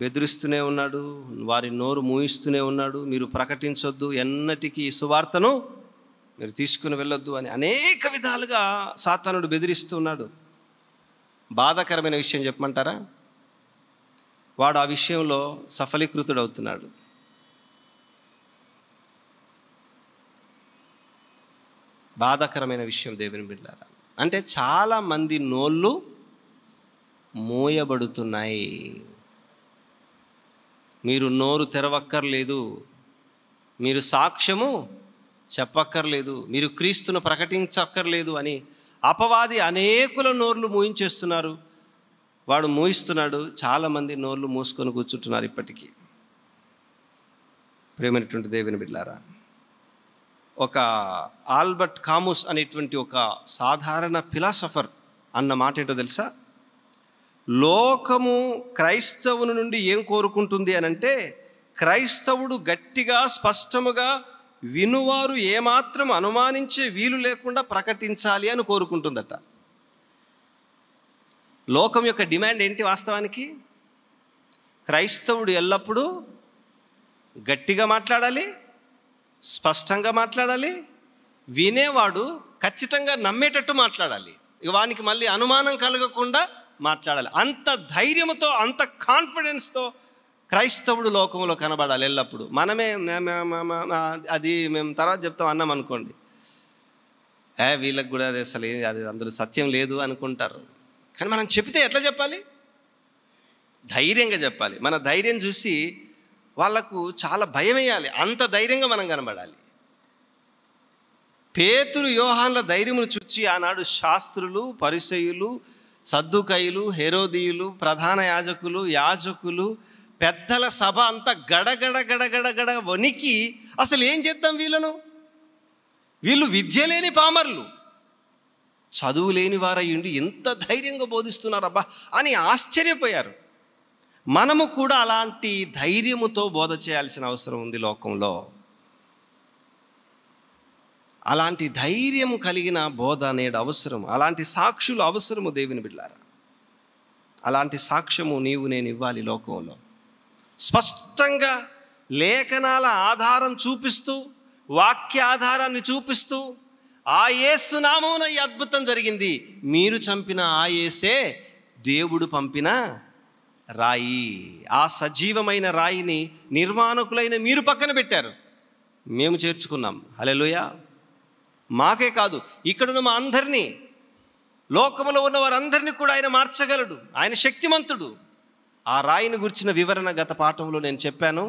బెదిరిస్తూనే ఉన్నాడు వారి నోరు మూయిస్తూనే ఉన్నాడు మీరు ప్రకటించొద్దు ఎన్నటికీ సువార్తను మీరు తీసుకుని వెళ్ళొద్దు అని అనేక విధాలుగా సాతానుడు బెదిరిస్తున్నాడు బాధాకరమైన విషయం చెప్పమంటారా వాడు ఆ విషయంలో సఫలీకృతుడవుతున్నాడు బాధాకరమైన విషయం దేవుని బిడ్డారా అంటే చాలామంది నోళ్ళు మోయబడుతున్నాయి మీరు నోరు తెరవక్కర్లేదు మీరు సాక్ష్యము చెప్పక్కర్లేదు మీరు క్రీస్తును ప్రకటించక్కర్లేదు అని అపవాది అనేకుల నోర్లు మూయించేస్తున్నారు వాడు మూయిస్తున్నాడు చాలామంది నోర్లు మూసుకొని కూర్చుంటున్నారు ఇప్పటికీ ప్రేమైనటువంటి దేవుని బిడ్డారా ఒక ఆల్బర్ట్ కాముస్ అనేటువంటి ఒక సాధారణ ఫిలాసఫర్ అన్న మాట ఏంటో తెలుసా లోకము క్రైస్తవుని నుండి ఏం కోరుకుంటుంది అని అంటే క్రైస్తవుడు గట్టిగా స్పష్టముగా వినువారు ఏమాత్రం అనుమానించే వీలు లేకుండా ప్రకటించాలి అని కోరుకుంటుందట లోకం యొక్క డిమాండ్ ఏంటి వాస్తవానికి క్రైస్తవుడు ఎల్లప్పుడూ గట్టిగా మాట్లాడాలి స్పష్టంగా మాట్లాడాలి వినేవాడు ఖచ్చితంగా నమ్మేటట్టు మాట్లాడాలి వానికి మళ్ళీ అనుమానం కలగకుండా మాట్లాడాలి అంత ధైర్యంతో అంత కాన్ఫిడెన్స్తో క్రైస్తవుడు లోకంలో కనబడాలి ఎల్లప్పుడు మనమే అది మేము తర్వాత చెప్తాం అన్నాం అనుకోండి ఏ వీళ్ళకి కూడా అది అసలు ఏం అది అందులో సత్యం లేదు అనుకుంటారు కానీ మనం చెప్తే ఎట్లా చెప్పాలి ధైర్యంగా చెప్పాలి మన ధైర్యం చూసి వాళ్లకు చాలా భయం వేయాలి అంత ధైర్యంగా మనం కనబడాలి పేతురు యోహాన్ల ధైర్యమును చూచి ఆనాడు శాస్త్రులు పరిసయులు సద్దుకయులు హెరోదీయులు ప్రధాన యాజకులు యాజకులు పెద్దల సభ అంతా గడగడ గడగడ గడ వణికి అసలు ఏం చేద్దాం వీళ్ళను వీళ్ళు విద్య లేని పామర్లు చదువు లేని వారయ్యుండి ఎంత ధైర్యంగా బోధిస్తున్నారబ్బా అని ఆశ్చర్యపోయారు మనము కూడా అలాంటి ధైర్యముతో బోధ చేయాల్సిన అవసరం ఉంది లోకంలో అలాంటి ధైర్యము కలిగిన బోధ నేడు అవసరం అలాంటి సాక్షులు అవసరము దేవుని బిడ్డారా అలాంటి సాక్ష్యము నీవు నేను ఇవ్వాలి లోకంలో స్పష్టంగా లేఖనాల ఆధారం చూపిస్తూ వాక్య ఆధారాన్ని చూపిస్తూ ఆ యేసు నామమున ఈ అద్భుతం జరిగింది మీరు చంపిన ఆ ఏసే దేవుడు పంపిన రాయి ఆ సజీవమైన రాయిని నిర్మాణకులైన మీరు పక్కన పెట్టారు మేము చేర్చుకున్నాం హలెలుయ మాకే కాదు ఇక్కడున్న మా అందరినీ లోకంలో ఉన్న వారందరినీ కూడా ఆయన మార్చగలడు ఆయన శక్తిమంతుడు ఆ రాయిని గురించిన వివరణ గత పాఠంలో నేను చెప్పాను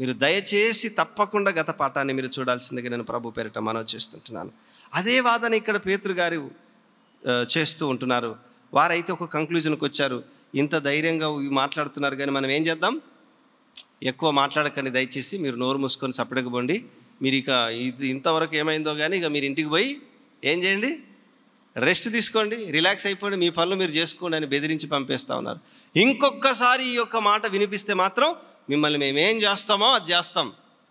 మీరు దయచేసి తప్పకుండా గత పాఠాన్ని మీరు చూడాల్సిందిగా నేను ప్రభు పేరిట మనవి చేస్తుంటున్నాను అదే వాదన ఇక్కడ పేతృగారు చేస్తూ ఉంటున్నారు వారైతే ఒక కంక్లూజన్కి వచ్చారు ఇంత ధైర్యంగా మాట్లాడుతున్నారు కానీ మనం ఏం చేద్దాం ఎక్కువ మాట్లాడకండి దయచేసి మీరు నోరు మూసుకొని చప్పడకపోండి మీరు ఇక ఇది ఇంతవరకు ఏమైందో కానీ ఇక మీరు ఇంటికి పోయి ఏం చేయండి రెస్ట్ తీసుకోండి రిలాక్స్ అయిపోండి మీ పనులు మీరు చేసుకోండి అని బెదిరించి పంపేస్తూ ఉన్నారు ఇంకొకసారి ఈ యొక్క మాట వినిపిస్తే మాత్రం మిమ్మల్ని మేము ఏం చేస్తామో అది చేస్తాం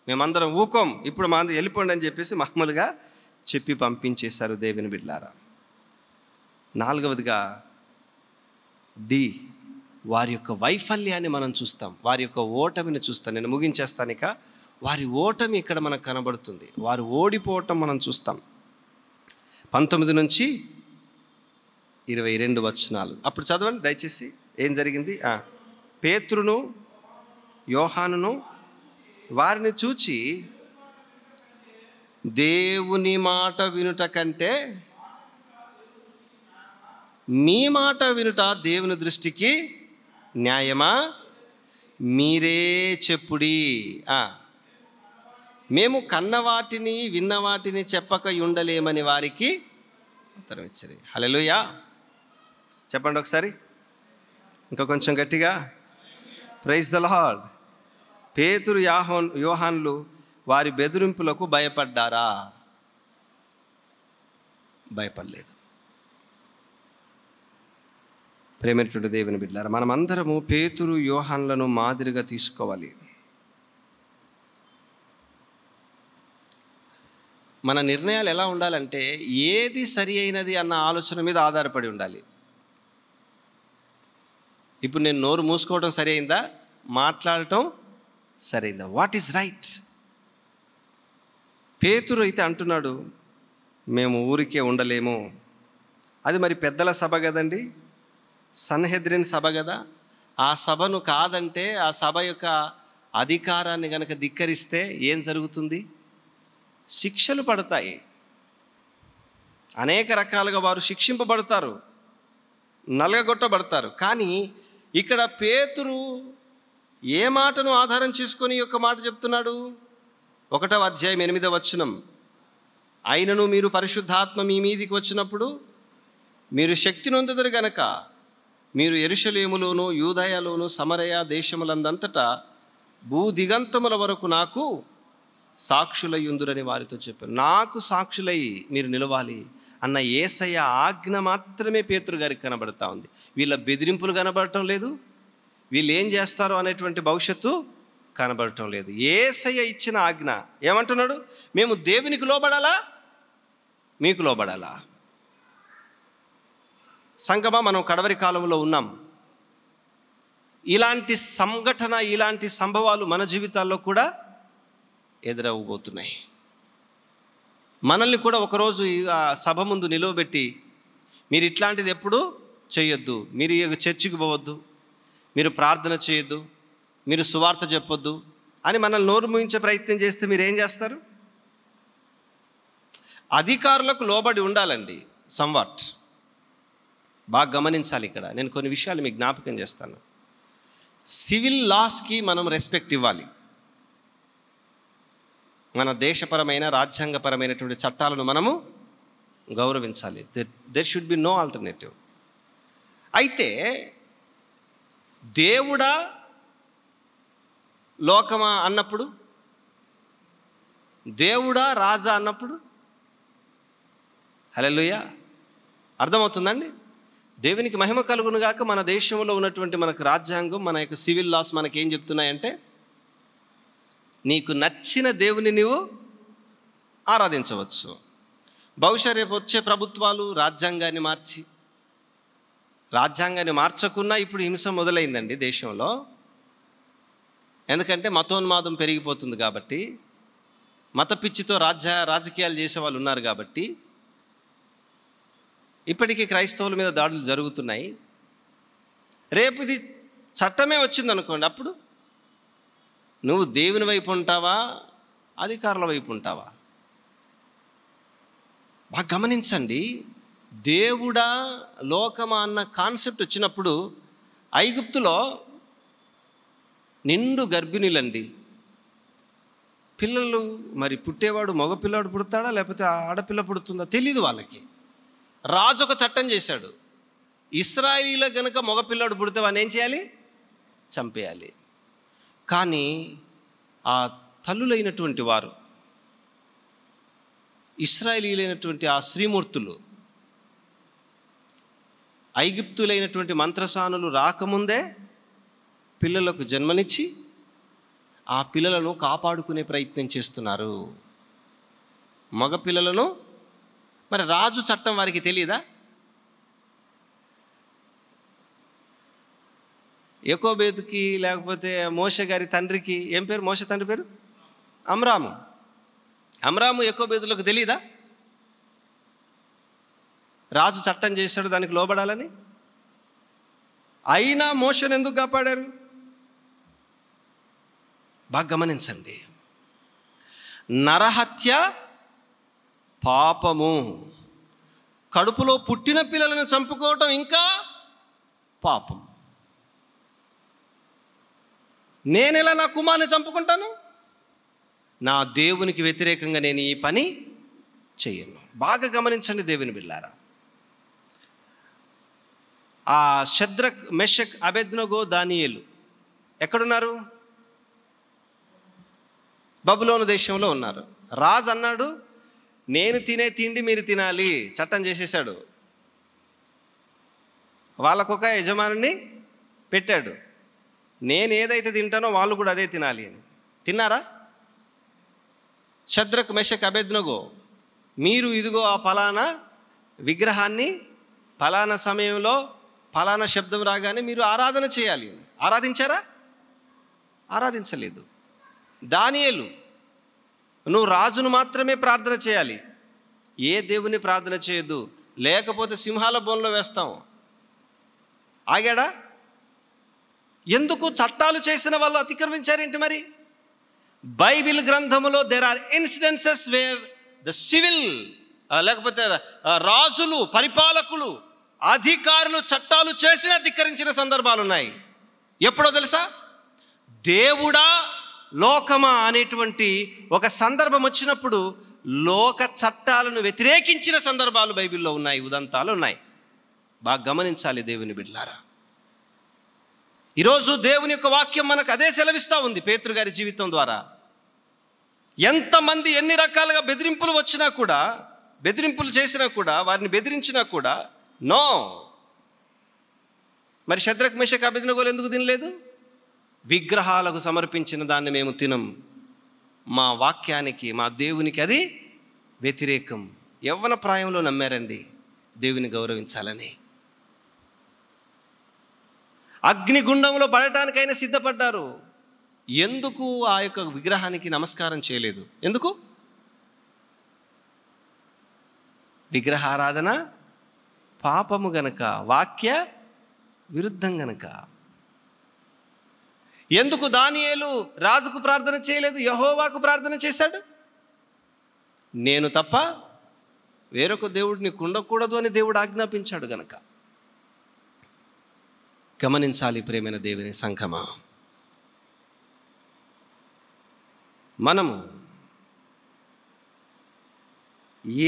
మేమందరం ఊకోం ఇప్పుడు మా వెళ్ళిపోండి అని చెప్పేసి మామూలుగా చెప్పి పంపించేశారు దేవిని బిడ్లారా నాలుగవదిగా డి వారి యొక్క వైఫల్యాన్ని మనం చూస్తాం వారి యొక్క ఓటమిని చూస్తాం నేను ముగించేస్తాను ఇక వారి ఓటమి ఇక్కడ మనకు కనబడుతుంది వారు ఓడిపోవటం మనం చూస్తాం పంతొమ్మిది నుంచి ఇరవై రెండు వచనాలు అప్పుడు చదవండి దయచేసి ఏం జరిగింది పేతృను యోహానును వారిని చూచి దేవుని మాట వినుట కంటే మీ మాట వినుట దేవుని దృష్టికి న్యాయమా మీరే చెప్పుడి మేము కన్నవాటిని విన్నవాటిని చెప్పక ఉండలేమని వారికి ఉత్తరం ఇచ్చారు హలోయా చెప్పండి ఒకసారి ఇంకా కొంచెం గట్టిగా ప్రైజ్ ద లార్డ్ పేతురు యాహోన్ యోహాన్లు వారి బెదిరింపులకు భయపడ్డారా భయపడలేదు ప్రేమటువంటి దేవుని బిడ్డారు మనమందరము పేతురు యోహాన్లను మాదిరిగా తీసుకోవాలి మన నిర్ణయాలు ఎలా ఉండాలంటే ఏది సరి అయినది అన్న ఆలోచన మీద ఆధారపడి ఉండాలి ఇప్పుడు నేను నోరు మూసుకోవడం సరి అయిందా మాట్లాడటం సరైందా వాట్ ఈజ్ రైట్ పేతురు అయితే అంటున్నాడు మేము ఊరికే ఉండలేము అది మరి పెద్దల సభ కదండి సన్హెద్రిన్ సభ కదా ఆ సభను కాదంటే ఆ సభ యొక్క అధికారాన్ని గనక ధిక్కరిస్తే ఏం జరుగుతుంది శిక్షలు పడతాయి అనేక రకాలుగా వారు శిక్షింపబడతారు నలగగొట్టబడతారు కానీ ఇక్కడ పేతురు ఏ మాటను ఆధారం చేసుకొని యొక్క మాట చెప్తున్నాడు ఒకటవ అధ్యాయం ఎనిమిదవ వచనం అయినను మీరు పరిశుద్ధాత్మ మీ మీదికి వచ్చినప్పుడు మీరు శక్తి నొందుదరు గనక మీరు ఎరుషలేములోను యూదయలోను సమరయ దేశములందంతటా భూ దిగంతముల వరకు నాకు సాక్షులయ్యుందురని వారితో చెప్పారు నాకు సాక్షులై మీరు నిలవాలి అన్న ఏసయ్య ఆజ్ఞ మాత్రమే పేతురు గారికి కనబడతా ఉంది వీళ్ళ బెదిరింపులు కనబడటం లేదు వీళ్ళు ఏం చేస్తారు అనేటువంటి భవిష్యత్తు కనబడటం లేదు ఏసయ్య ఇచ్చిన ఆజ్ఞ ఏమంటున్నాడు మేము దేవునికి లోబడాలా మీకు లోబడాలా సంగమ మనం కడవరి కాలంలో ఉన్నాం ఇలాంటి సంఘటన ఇలాంటి సంభవాలు మన జీవితాల్లో కూడా ఎదురవ్వబోతున్నాయి మనల్ని కూడా ఒకరోజు ఆ సభ ముందు నిలవబెట్టి మీరు ఇట్లాంటిది ఎప్పుడు చేయొద్దు మీరు చర్చికి పోవద్దు మీరు ప్రార్థన చేయొద్దు మీరు సువార్త చెప్పొద్దు అని మనల్ని నోరు ముగించే ప్రయత్నం చేస్తే మీరు ఏం చేస్తారు అధికారులకు లోబడి ఉండాలండి సంవాట్ బాగా గమనించాలి ఇక్కడ నేను కొన్ని విషయాలు మీకు జ్ఞాపకం చేస్తాను సివిల్ లాస్కి మనం రెస్పెక్ట్ ఇవ్వాలి మన దేశపరమైన రాజ్యాంగపరమైనటువంటి చట్టాలను మనము గౌరవించాలి there should be no alternative అయితే దేవుడా లోకమా అన్నప్పుడు దేవుడా రాజా అన్నప్పుడు హలో అర్థమవుతుందండి దేవునికి మహిమ కలుగునుగాక మన దేశంలో ఉన్నటువంటి మనకు రాజ్యాంగం మన యొక్క సివిల్ లాస్ మనకి ఏం చెప్తున్నాయంటే నీకు నచ్చిన దేవుని నీవు ఆరాధించవచ్చు బహుశా రేపు వచ్చే ప్రభుత్వాలు రాజ్యాంగాన్ని మార్చి రాజ్యాంగాన్ని మార్చకున్నా ఇప్పుడు హింస మొదలైందండి దేశంలో ఎందుకంటే మతోన్మాదం పెరిగిపోతుంది కాబట్టి మత పిచ్చితో రాజ్య రాజకీయాలు చేసే వాళ్ళు ఉన్నారు కాబట్టి ఇప్పటికీ క్రైస్తవుల మీద దాడులు జరుగుతున్నాయి రేపు ఇది చట్టమే వచ్చింది అనుకోండి అప్పుడు నువ్వు దేవుని వైపు ఉంటావా అధికారుల వైపు ఉంటావా బాగా గమనించండి దేవుడా లోకమా అన్న కాన్సెప్ట్ వచ్చినప్పుడు ఐగుప్తులో నిండు గర్భిణీలండి పిల్లలు మరి పుట్టేవాడు మగపిల్లాడు పుడతాడా లేకపోతే ఆడపిల్ల పుడుతుందా తెలియదు వాళ్ళకి రాజు ఒక చట్టం చేశాడు ఇస్రాయిలీలో కనుక మగపిల్లాడు పుడితే వాళ్ళు ఏం చేయాలి చంపేయాలి కానీ ఆ తల్లులైనటువంటి వారు ఇస్రాయిలీలైనటువంటి ఆ శ్రీమూర్తులు ఐగిప్తులైనటువంటి మంత్రసానులు రాకముందే పిల్లలకు జన్మనిచ్చి ఆ పిల్లలను కాపాడుకునే ప్రయత్నం చేస్తున్నారు మగపిల్లలను మరి రాజు చట్టం వారికి తెలియదా ఎకోబేద్కి లేకపోతే మోష గారి తండ్రికి ఏం పేరు మోష తండ్రి పేరు అమ్రాము అమ్రాము ఎకోబేదులకు తెలియదా రాజు చట్టం చేశాడు దానికి లోబడాలని అయినా మోషన్ ఎందుకు కాపాడారు బాగా గమనించండి నరహత్య పాపము కడుపులో పుట్టిన పిల్లలను చంపుకోవటం ఇంకా పాపం నేను ఎలా నా కుమార్ని చంపుకుంటాను నా దేవునికి వ్యతిరేకంగా నేను ఈ పని చేయను బాగా గమనించండి దేవుని బిళ్ళారా ఆ శద్రక్ మెషక్ అబెద్నగో దానియలు ఎక్కడున్నారు బబులోను దేశంలో ఉన్నారు రాజు అన్నాడు నేను తినే తిండి మీరు తినాలి చట్టం చేసేసాడు వాళ్ళకొక యజమానిని పెట్టాడు నేను ఏదైతే తింటానో వాళ్ళు కూడా అదే తినాలి అని తిన్నారా శద్రక్ మెషక్ అభెద్నగో మీరు ఇదిగో ఆ ఫలానా విగ్రహాన్ని ఫలానా సమయంలో ఫలానా శబ్దం రాగానే మీరు ఆరాధన చేయాలి ఆరాధించారా ఆరాధించలేదు దానియలు నువ్వు రాజును మాత్రమే ప్రార్థన చేయాలి ఏ దేవుని ప్రార్థన చేయదు లేకపోతే సింహాల బోన్లో వేస్తాం ఆగాడా ఎందుకు చట్టాలు చేసిన వాళ్ళు అతిక్రమించారేంటి మరి బైబిల్ గ్రంథములో there are incidences where the civil లేకపోతే రాజులు పరిపాలకులు అధికారులు చట్టాలు చేసిన ధిక్కరించిన సందర్భాలు ఉన్నాయి ఎప్పుడో తెలుసా దేవుడా లోకమా అనేటువంటి ఒక సందర్భం వచ్చినప్పుడు లోక చట్టాలను వ్యతిరేకించిన సందర్భాలు బైబిల్లో ఉన్నాయి ఉదంతాలు ఉన్నాయి బాగా గమనించాలి దేవుని బిడ్లారా ఈరోజు దేవుని యొక్క వాక్యం మనకు అదే సెలవిస్తూ ఉంది పేతృగారి జీవితం ద్వారా ఎంతమంది ఎన్ని రకాలుగా బెదిరింపులు వచ్చినా కూడా బెదిరింపులు చేసినా కూడా వారిని బెదిరించినా కూడా నో మరి శత్రక్ మేషక్ అభ్యర్థినగోలు ఎందుకు తినలేదు విగ్రహాలకు సమర్పించిన దాన్ని మేము తినం మా వాక్యానికి మా దేవునికి అది వ్యతిరేకం యవ్వన ప్రాయంలో నమ్మారండి దేవుని గౌరవించాలని అగ్నిగుండంలో పడటానికైనా సిద్ధపడ్డారు ఎందుకు ఆ యొక్క విగ్రహానికి నమస్కారం చేయలేదు ఎందుకు విగ్రహారాధన పాపము గనక వాక్య విరుద్ధం గనక ఎందుకు దానియేలు రాజుకు ప్రార్థన చేయలేదు యహోవాకు ప్రార్థన చేశాడు నేను తప్ప వేరొక దేవుడిని కుండకూడదు అని దేవుడు ఆజ్ఞాపించాడు గనక గమనించాలి ప్రేమైన దేవుని సంఘమా మనము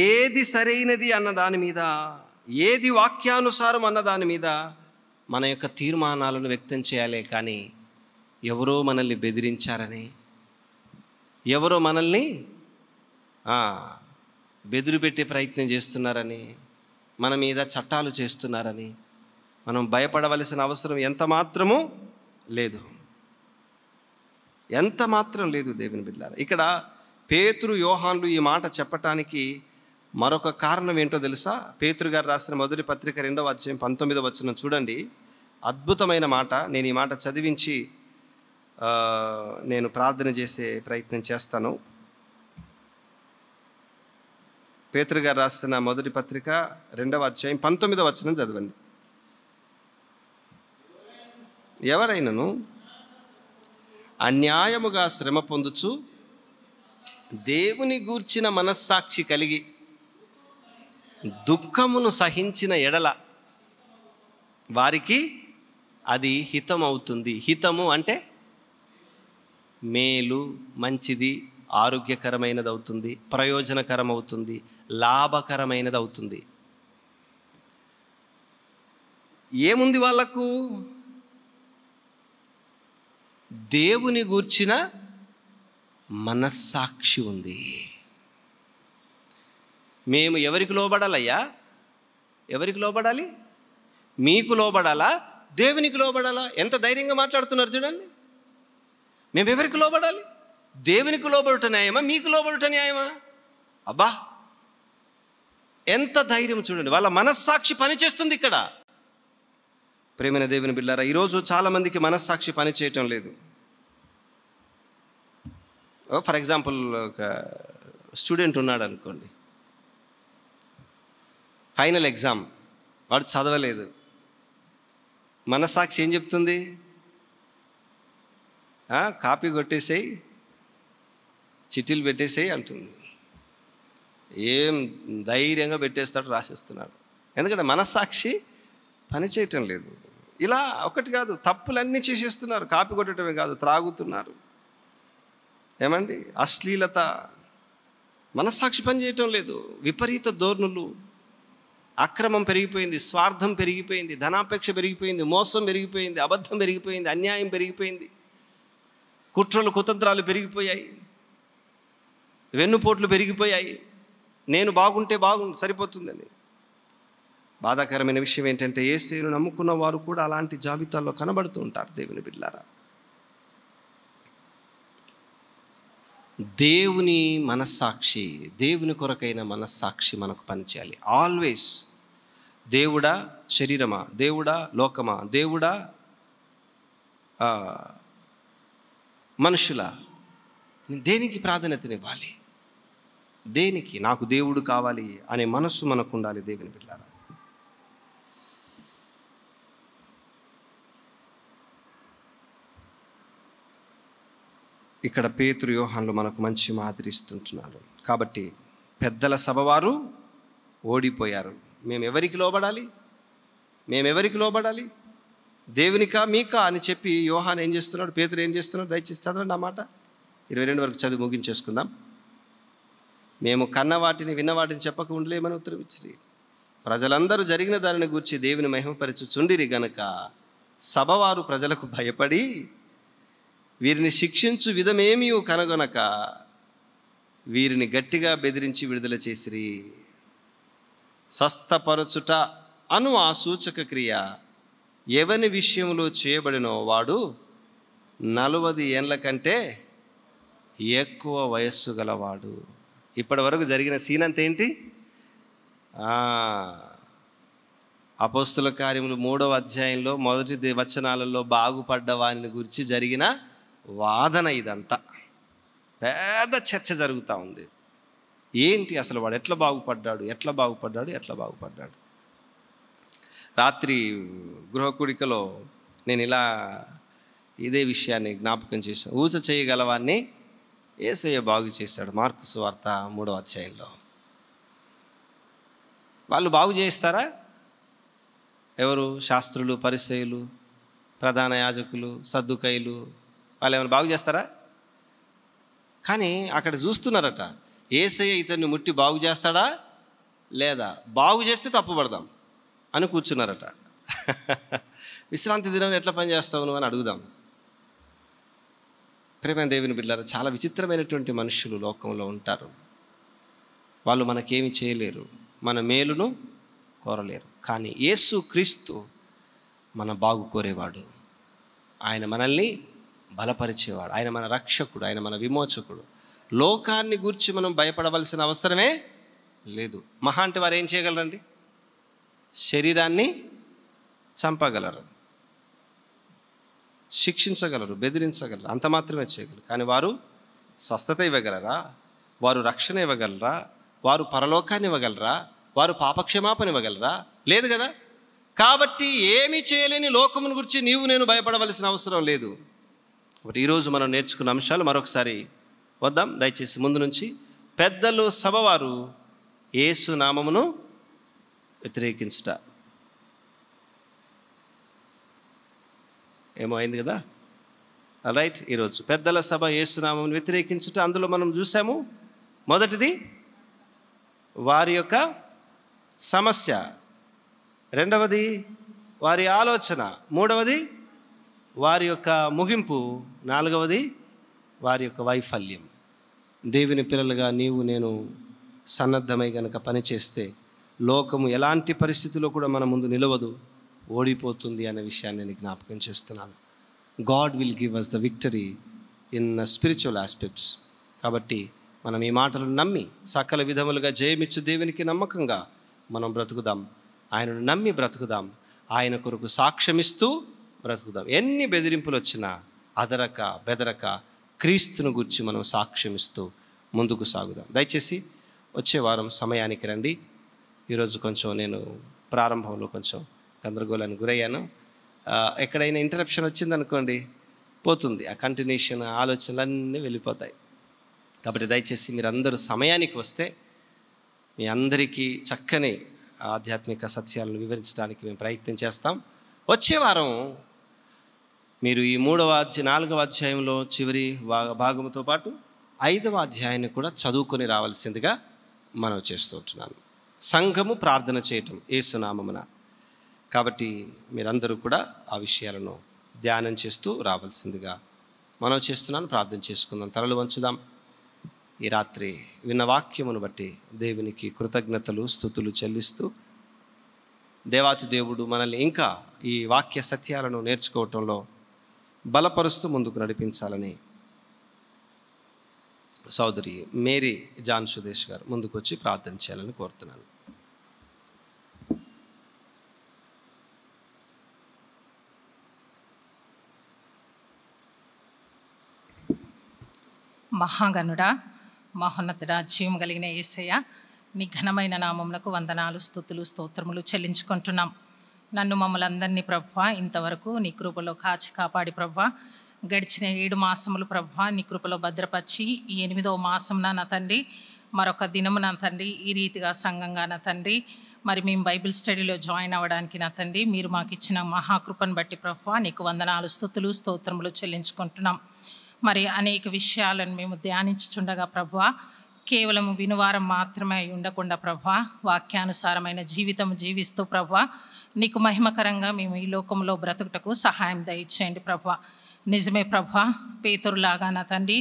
ఏది సరైనది అన్న దాని మీద ఏది వాక్యానుసారం అన్న దాని మీద మన యొక్క తీర్మానాలను వ్యక్తం చేయాలి కానీ ఎవరో మనల్ని బెదిరించారని ఎవరో మనల్ని బెదిరి పెట్టే ప్రయత్నం చేస్తున్నారని మన మీద చట్టాలు చేస్తున్నారని మనం భయపడవలసిన అవసరం ఎంత మాత్రము లేదు ఎంత మాత్రం లేదు దేవుని బిడ్డారా ఇక్కడ పేతురు యోహాన్లు ఈ మాట చెప్పటానికి మరొక కారణం ఏంటో తెలుసా పేతురు గారు రాసిన మొదటి పత్రిక రెండవ అధ్యాయం పంతొమ్మిదవ వచ్చిన చూడండి అద్భుతమైన మాట నేను ఈ మాట చదివించి నేను ప్రార్థన చేసే ప్రయత్నం చేస్తాను పేతృ గారు రాస్తున్న మొదటి పత్రిక రెండవ అధ్యాయం పంతొమ్మిదవ వచనం చదవండి ఎవరైనను అన్యాయముగా శ్రమ పొందుచు దేవుని గూర్చిన మనస్సాక్షి కలిగి దుఃఖమును సహించిన ఎడల వారికి అది హితమవుతుంది హితము అంటే మేలు మంచిది ఆరోగ్యకరమైనది అవుతుంది ప్రయోజనకరం అవుతుంది లాభకరమైనది అవుతుంది ఏముంది వాళ్లకు దేవుని గూర్చిన మనస్సాక్షి ఉంది మేము ఎవరికి లోబడాలయ్యా ఎవరికి లోబడాలి మీకు లోబడాలా దేవునికి లోబడాలా ఎంత ధైర్యంగా మాట్లాడుతున్నారు చూడండి మేము ఎవరికి లోబడాలి దేవునికి లోబడుట న్యాయమా మీకు లోబడుట న్యాయమా అబ్బా ఎంత ధైర్యం చూడండి వాళ్ళ మనస్సాక్షి పనిచేస్తుంది ఇక్కడ ప్రేమైన దేవుని బిళ్ళారా ఈరోజు చాలామందికి మనస్సాక్షి పని చేయటం లేదు ఫర్ ఎగ్జాంపుల్ ఒక స్టూడెంట్ ఉన్నాడు అనుకోండి ఫైనల్ ఎగ్జామ్ వాడు చదవలేదు మనస్సాక్షి ఏం చెప్తుంది కాపీ కొట్టేసేయి చిట్టీలు పెట్టేసేయి అంటుంది ఏం ధైర్యంగా పెట్టేస్తాడు రాసేస్తున్నాడు ఎందుకంటే మనస్సాక్షి పనిచేయటం లేదు ఇలా ఒకటి కాదు తప్పులన్నీ చేసేస్తున్నారు కాపీ కొట్టడమే కాదు త్రాగుతున్నారు ఏమండి అశ్లీలత మనస్సాక్షి పనిచేయటం లేదు విపరీత ధోరణులు అక్రమం పెరిగిపోయింది స్వార్థం పెరిగిపోయింది ధనాపేక్ష పెరిగిపోయింది మోసం పెరిగిపోయింది అబద్ధం పెరిగిపోయింది అన్యాయం పెరిగిపోయింది కుట్రలు కుతంత్రాలు పెరిగిపోయాయి వెన్నుపోట్లు పెరిగిపోయాయి నేను బాగుంటే బాగు సరిపోతుందని బాధాకరమైన విషయం ఏంటంటే ఏ స్త్రీలు నమ్ముకున్న వారు కూడా అలాంటి జాబితాల్లో కనబడుతూ ఉంటారు దేవుని బిడ్డారా దేవుని మనస్సాక్షి దేవుని కొరకైన మనస్సాక్షి మనకు పనిచేయాలి ఆల్వేస్ దేవుడా శరీరమా దేవుడా లోకమా దేవుడా మనుషుల నేను దేనికి ప్రాధాన్యతనివ్వాలి దేనికి నాకు దేవుడు కావాలి అనే మనస్సు మనకు ఉండాలి దేవుని బిడ్డారా ఇక్కడ పేతురు మనకు మంచి మాదిరి ఇస్తుంటున్నారు కాబట్టి పెద్దల సభవారు ఓడిపోయారు మేము ఎవరికి లోబడాలి మేమెవరికి లోబడాలి దేవునికా మీకా అని చెప్పి యోహాన్ ఏం చేస్తున్నాడు పేతురు ఏం చేస్తున్నాడు దయచేసి చదవండి అన్నమాట ఇరవై రెండు వరకు చదువు ముగించేసుకుందాం మేము కన్న వాటిని విన్న వాటిని చెప్పక ఉండలేమని ఉత్తరం ఇచ్చి ప్రజలందరూ జరిగిన దానిని గూర్చి దేవుని చుండిరి గనక సభవారు ప్రజలకు భయపడి వీరిని శిక్షించు విధమేమీ కనుగొనక వీరిని గట్టిగా బెదిరించి విడుదల చేసిరి స్వస్థపరచుట అను ఆ సూచక క్రియ ఎవని విషయంలో చేయబడినో వాడు నలవది ఏండ్ల కంటే ఎక్కువ వయస్సు గలవాడు ఇప్పటి వరకు జరిగిన సీన్ అంత ఏంటి అపోస్తుల కార్యములు మూడవ అధ్యాయంలో మొదటి వచనాలలో బాగుపడ్డ వారిని గురించి జరిగిన వాదన ఇదంతా పెద్ద చర్చ జరుగుతూ ఉంది ఏంటి అసలు వాడు ఎట్లా బాగుపడ్డాడు ఎట్లా బాగుపడ్డాడు ఎట్లా బాగుపడ్డాడు రాత్రి గృహకుడికలో నేను ఇలా ఇదే విషయాన్ని జ్ఞాపకం చేశాను ఊస చేయగలవాన్ని ఏసయ్య బాగు చేశాడు మార్కు వార్త మూడవ అధ్యాయంలో వాళ్ళు బాగు చేస్తారా ఎవరు శాస్త్రులు పరిచయులు ప్రధాన యాజకులు సర్దుకైలు వాళ్ళు ఏమైనా బాగు చేస్తారా కానీ అక్కడ చూస్తున్నారట ఏసయ్య ఇతన్ని ముట్టి బాగు చేస్తాడా లేదా బాగు చేస్తే తప్పుపడదాం అని కూర్చున్నారట [LAUGHS] విశ్రాంతి దినం ఎట్లా పని చేస్తావు నువ్వు అని అడుగుదాం ప్రేమ దేవిని బిడ్డారు చాలా విచిత్రమైనటువంటి మనుషులు లోకంలో ఉంటారు వాళ్ళు మనకేమి చేయలేరు మన మేలును కోరలేరు కానీ యేసు క్రీస్తు మన బాగు కోరేవాడు ఆయన మనల్ని బలపరిచేవాడు ఆయన మన రక్షకుడు ఆయన మన విమోచకుడు లోకాన్ని గూర్చి మనం భయపడవలసిన అవసరమే లేదు మహా అంటే వారు ఏం చేయగలరండి శరీరాన్ని చంపగలరు శిక్షించగలరు బెదిరించగలరు అంత మాత్రమే చేయగలరు కానీ వారు స్వస్థత ఇవ్వగలరా వారు రక్షణ ఇవ్వగలరా వారు పరలోకాన్ని ఇవ్వగలరా వారు పాపక్షమాపణ ఇవ్వగలరా లేదు కదా కాబట్టి ఏమి చేయలేని లోకమును గురించి నీవు నేను భయపడవలసిన అవసరం లేదు ఒకటి ఈరోజు మనం నేర్చుకున్న అంశాలు మరొకసారి వద్దాం దయచేసి ముందు నుంచి పెద్దలు సభవారు ఏసునామమును వ్యతిరేకించుట ఏమో అయింది కదా రైట్ ఈరోజు పెద్దల సభ ఏసునామని వ్యతిరేకించుట అందులో మనం చూసాము మొదటిది వారి యొక్క సమస్య రెండవది వారి ఆలోచన మూడవది వారి యొక్క ముగింపు నాలుగవది వారి యొక్క వైఫల్యం దేవుని పిల్లలుగా నీవు నేను సన్నద్ధమై గనక పనిచేస్తే లోకము ఎలాంటి పరిస్థితిలో కూడా మన ముందు నిలవదు ఓడిపోతుంది అనే విషయాన్ని నేను జ్ఞాపకం చేస్తున్నాను God will give us the victory in the spiritual aspects కాబట్టి మనం ఈ మాటలు నమ్మి సకల విధములుగా జయమిచ్చు దేవునికి నమ్మకంగా మనం బ్రతుకుదాం ఆయనను నమ్మి బ్రతుకుదాం ఆయన కొరకు సాక్ష్యమిస్తూ బ్రతుకుదాం ఎన్ని బెదిరింపులు వచ్చినా అదరక బెదరక క్రీస్తును గురించి మనం సాక్ష్యమిస్తూ ముందుకు సాగుదాం దయచేసి వచ్చే వారం సమయానికి రండి ఈరోజు కొంచెం నేను ప్రారంభంలో కొంచెం గందరగోళానికి గురయ్యాను ఎక్కడైనా ఇంటరప్షన్ వచ్చిందనుకోండి పోతుంది ఆ కంటిన్యూషన్ ఆలోచనలన్నీ వెళ్ళిపోతాయి కాబట్టి దయచేసి మీరందరూ సమయానికి వస్తే మీ అందరికీ చక్కని ఆధ్యాత్మిక సత్యాలను వివరించడానికి మేము ప్రయత్నం చేస్తాం వచ్చే వారం మీరు ఈ మూడవ అధ్యాయ నాలుగవ అధ్యాయంలో చివరి భాగముతో పాటు ఐదవ అధ్యాయాన్ని కూడా చదువుకొని రావాల్సిందిగా మనం చేస్తూ ఉంటున్నాను సంఘము ప్రార్థన చేయటం ఏసునామమున కాబట్టి మీరందరూ కూడా ఆ విషయాలను ధ్యానం చేస్తూ రావాల్సిందిగా మనం చేస్తున్నాను ప్రార్థన చేసుకుందాం తలలు వంచుదాం ఈ రాత్రి విన్న వాక్యమును బట్టి దేవునికి కృతజ్ఞతలు స్థుతులు చెల్లిస్తూ దేవాతి దేవుడు మనల్ని ఇంకా ఈ వాక్య సత్యాలను నేర్చుకోవటంలో బలపరుస్తూ ముందుకు నడిపించాలని సోదరి మేరీ జాన్ సుదేశ్ గారు ముందుకు వచ్చి ప్రార్థన చేయాలని కోరుతున్నాను మహాగణుడా మహోన్నతుడా జీవం కలిగిన ఏసయ్య నీ ఘనమైన నామములకు వందనాలు స్థుతులు స్తోత్రములు చెల్లించుకుంటున్నాం నన్ను మమ్మల్ని అందరినీ ప్రభ ఇంతవరకు నీ కృపలో కాచి కాపాడి ప్రభ గడిచిన ఏడు మాసములు ప్రభ నీ కృపలో భద్రపరిచి ఈ ఎనిమిదవ మాసం నా తండ్రి మరొక దినము నా తండ్రి ఈ రీతిగా సంఘంగా నా తండ్రి మరి మేము బైబిల్ స్టడీలో జాయిన్ అవ్వడానికి నా తండ్రి మీరు మాకు ఇచ్చిన మహాకృపను బట్టి ప్రభు నీకు వందనాలు స్థుతులు స్తోత్రములు చెల్లించుకుంటున్నాం మరి అనేక విషయాలను మేము ధ్యానించుచుండగా ప్రభు కేవలం వినువారం మాత్రమే ఉండకుండా ప్రభా వాక్యానుసారమైన జీవితం జీవిస్తూ ప్రభా నీకు మహిమకరంగా మేము ఈ లోకంలో బ్రతుకుటకు సహాయం దయచేయండి ప్రభా నిజమే ప్రభా పేతురులాగా నా తండ్రి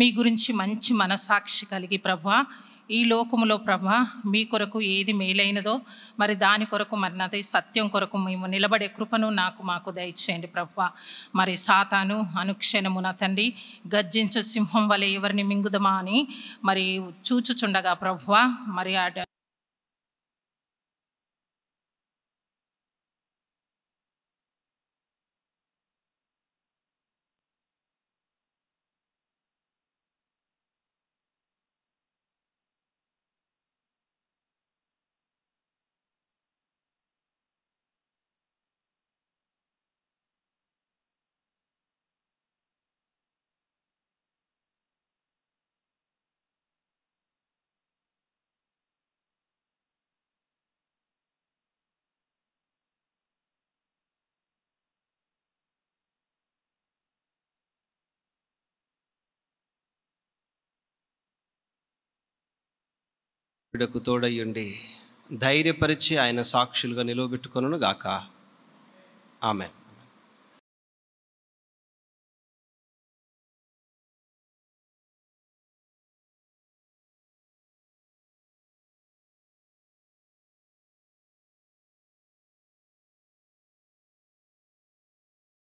మీ గురించి మంచి మనసాక్షి కలిగి ప్రభా ఈ లోకములో ప్రభ మీ కొరకు ఏది మేలైనదో మరి దాని కొరకు మరి నాది సత్యం కొరకు మేము నిలబడే కృపను నాకు మాకు దయచేయండి ప్రభ మరి సాతాను అనుక్షణము నా తండ్రి గర్జించ సింహం వలె ఎవరిని మింగుదమా అని మరి చూచుచుండగా ప్రభ మరి ఇడకు తోడయ్యుండి ధైర్యపరిచి ఆయన సాక్షులుగా నిలవబెట్టుకొనుగాక ఆమెన్